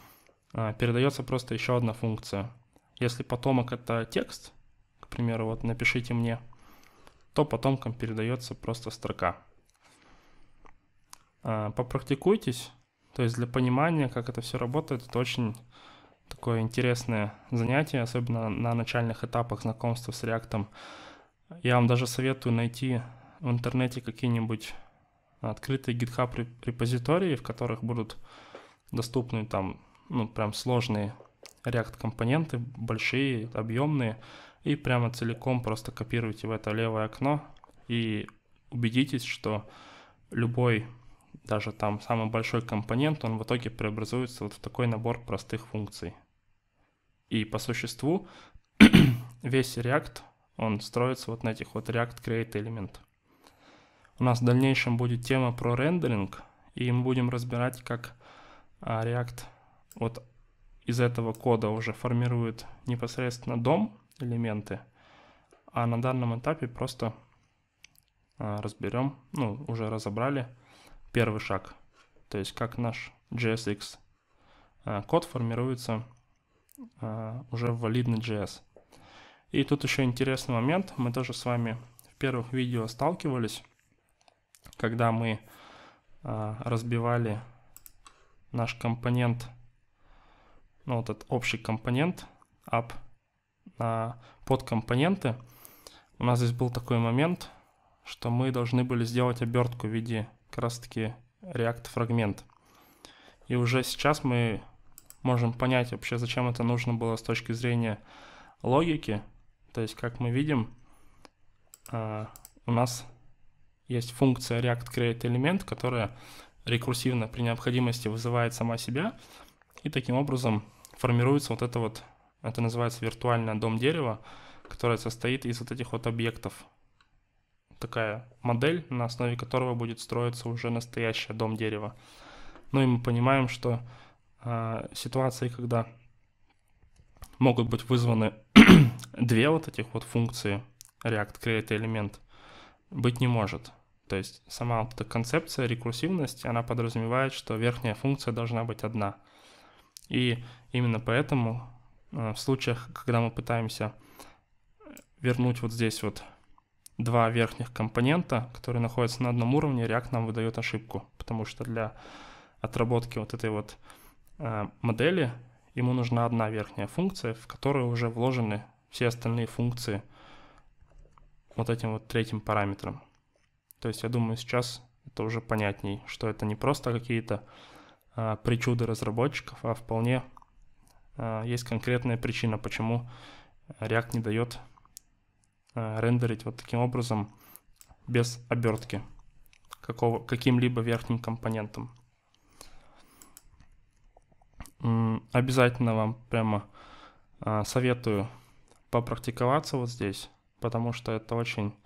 Speaker 1: а, передается просто еще одна функция. Если потомок это текст, к примеру, вот напишите мне, то потомкам передается просто строка. А, попрактикуйтесь, то есть для понимания, как это все работает, это очень такое интересное занятие, особенно на начальных этапах знакомства с React. Я вам даже советую найти в интернете какие-нибудь открытые GitHub репозитории, в которых будут доступны там, ну, прям сложные React-компоненты, большие, объемные, и прямо целиком просто копируйте в это левое окно и убедитесь, что любой, даже там самый большой компонент, он в итоге преобразуется вот в такой набор простых функций. И по существу весь React, он строится вот на этих вот React Create Element – у нас в дальнейшем будет тема про рендеринг, и мы будем разбирать, как а, React вот из этого кода уже формирует непосредственно дом элементы, а на данном этапе просто а, разберем, ну, уже разобрали первый шаг, то есть как наш JSX а, код формируется уже в валидный JS. И тут еще интересный момент, мы тоже с вами в первых видео сталкивались, когда мы а, разбивали наш компонент, ну, вот этот общий компонент up на подкомпоненты, у нас здесь был такой момент, что мы должны были сделать обертку в виде как раз таки React фрагмент. И уже сейчас мы можем понять вообще, зачем это нужно было с точки зрения логики. То есть, как мы видим, а, у нас есть функция React Create Element, которая рекурсивно при необходимости вызывает сама себя, и таким образом формируется вот это вот, это называется виртуальное дом дерева, которое состоит из вот этих вот объектов. Такая модель, на основе которого будет строиться уже настоящее дом дерева. Ну и мы понимаем, что э, ситуации, когда могут быть вызваны две вот этих вот функции React Create Element, быть не может. То есть сама вот эта концепция рекурсивности, она подразумевает, что верхняя функция должна быть одна. И именно поэтому э, в случаях, когда мы пытаемся вернуть вот здесь вот два верхних компонента, которые находятся на одном уровне, React нам выдает ошибку, потому что для отработки вот этой вот э, модели ему нужна одна верхняя функция, в которую уже вложены все остальные функции вот этим вот третьим параметром. То есть я думаю, сейчас это уже понятней, что это не просто какие-то а, причуды разработчиков, а вполне а, есть конкретная причина, почему React не дает а, рендерить вот таким образом без обертки какого, каким-либо верхним компонентом. обязательно вам прямо а, советую попрактиковаться вот здесь, потому что это очень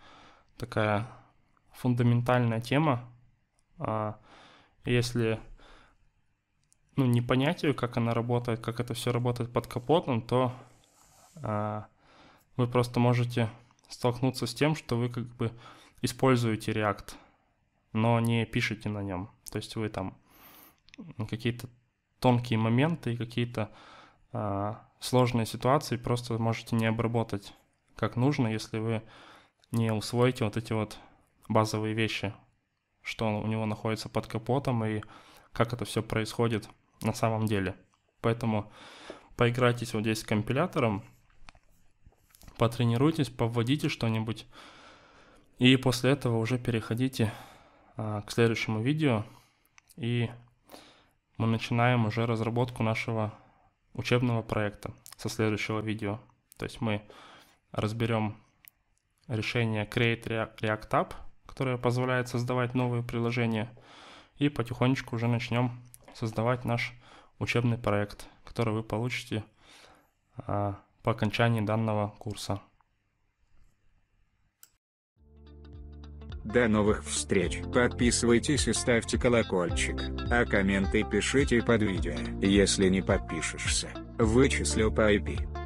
Speaker 1: такая фундаментальная тема. А, если ну, не понять ее, как она работает, как это все работает под капотом, то а, вы просто можете столкнуться с тем, что вы как бы используете React, но не пишете на нем. То есть вы там какие-то тонкие моменты и какие-то э, сложные ситуации просто можете не обработать как нужно, если вы не усвоите вот эти вот базовые вещи, что у него находится под капотом и как это все происходит на самом деле. Поэтому поиграйтесь вот здесь с компилятором, потренируйтесь, повводите что-нибудь, и после этого уже переходите а, к следующему видео, и мы начинаем уже разработку нашего учебного проекта со следующего видео. То есть мы разберем решение Create React App, которая позволяет создавать новые приложения. И потихонечку уже начнем создавать наш учебный проект, который вы получите а, по окончании данного курса. До новых встреч. Подписывайтесь и ставьте колокольчик. А комменты пишите под видео. Если не подпишешься, вычислю по IP.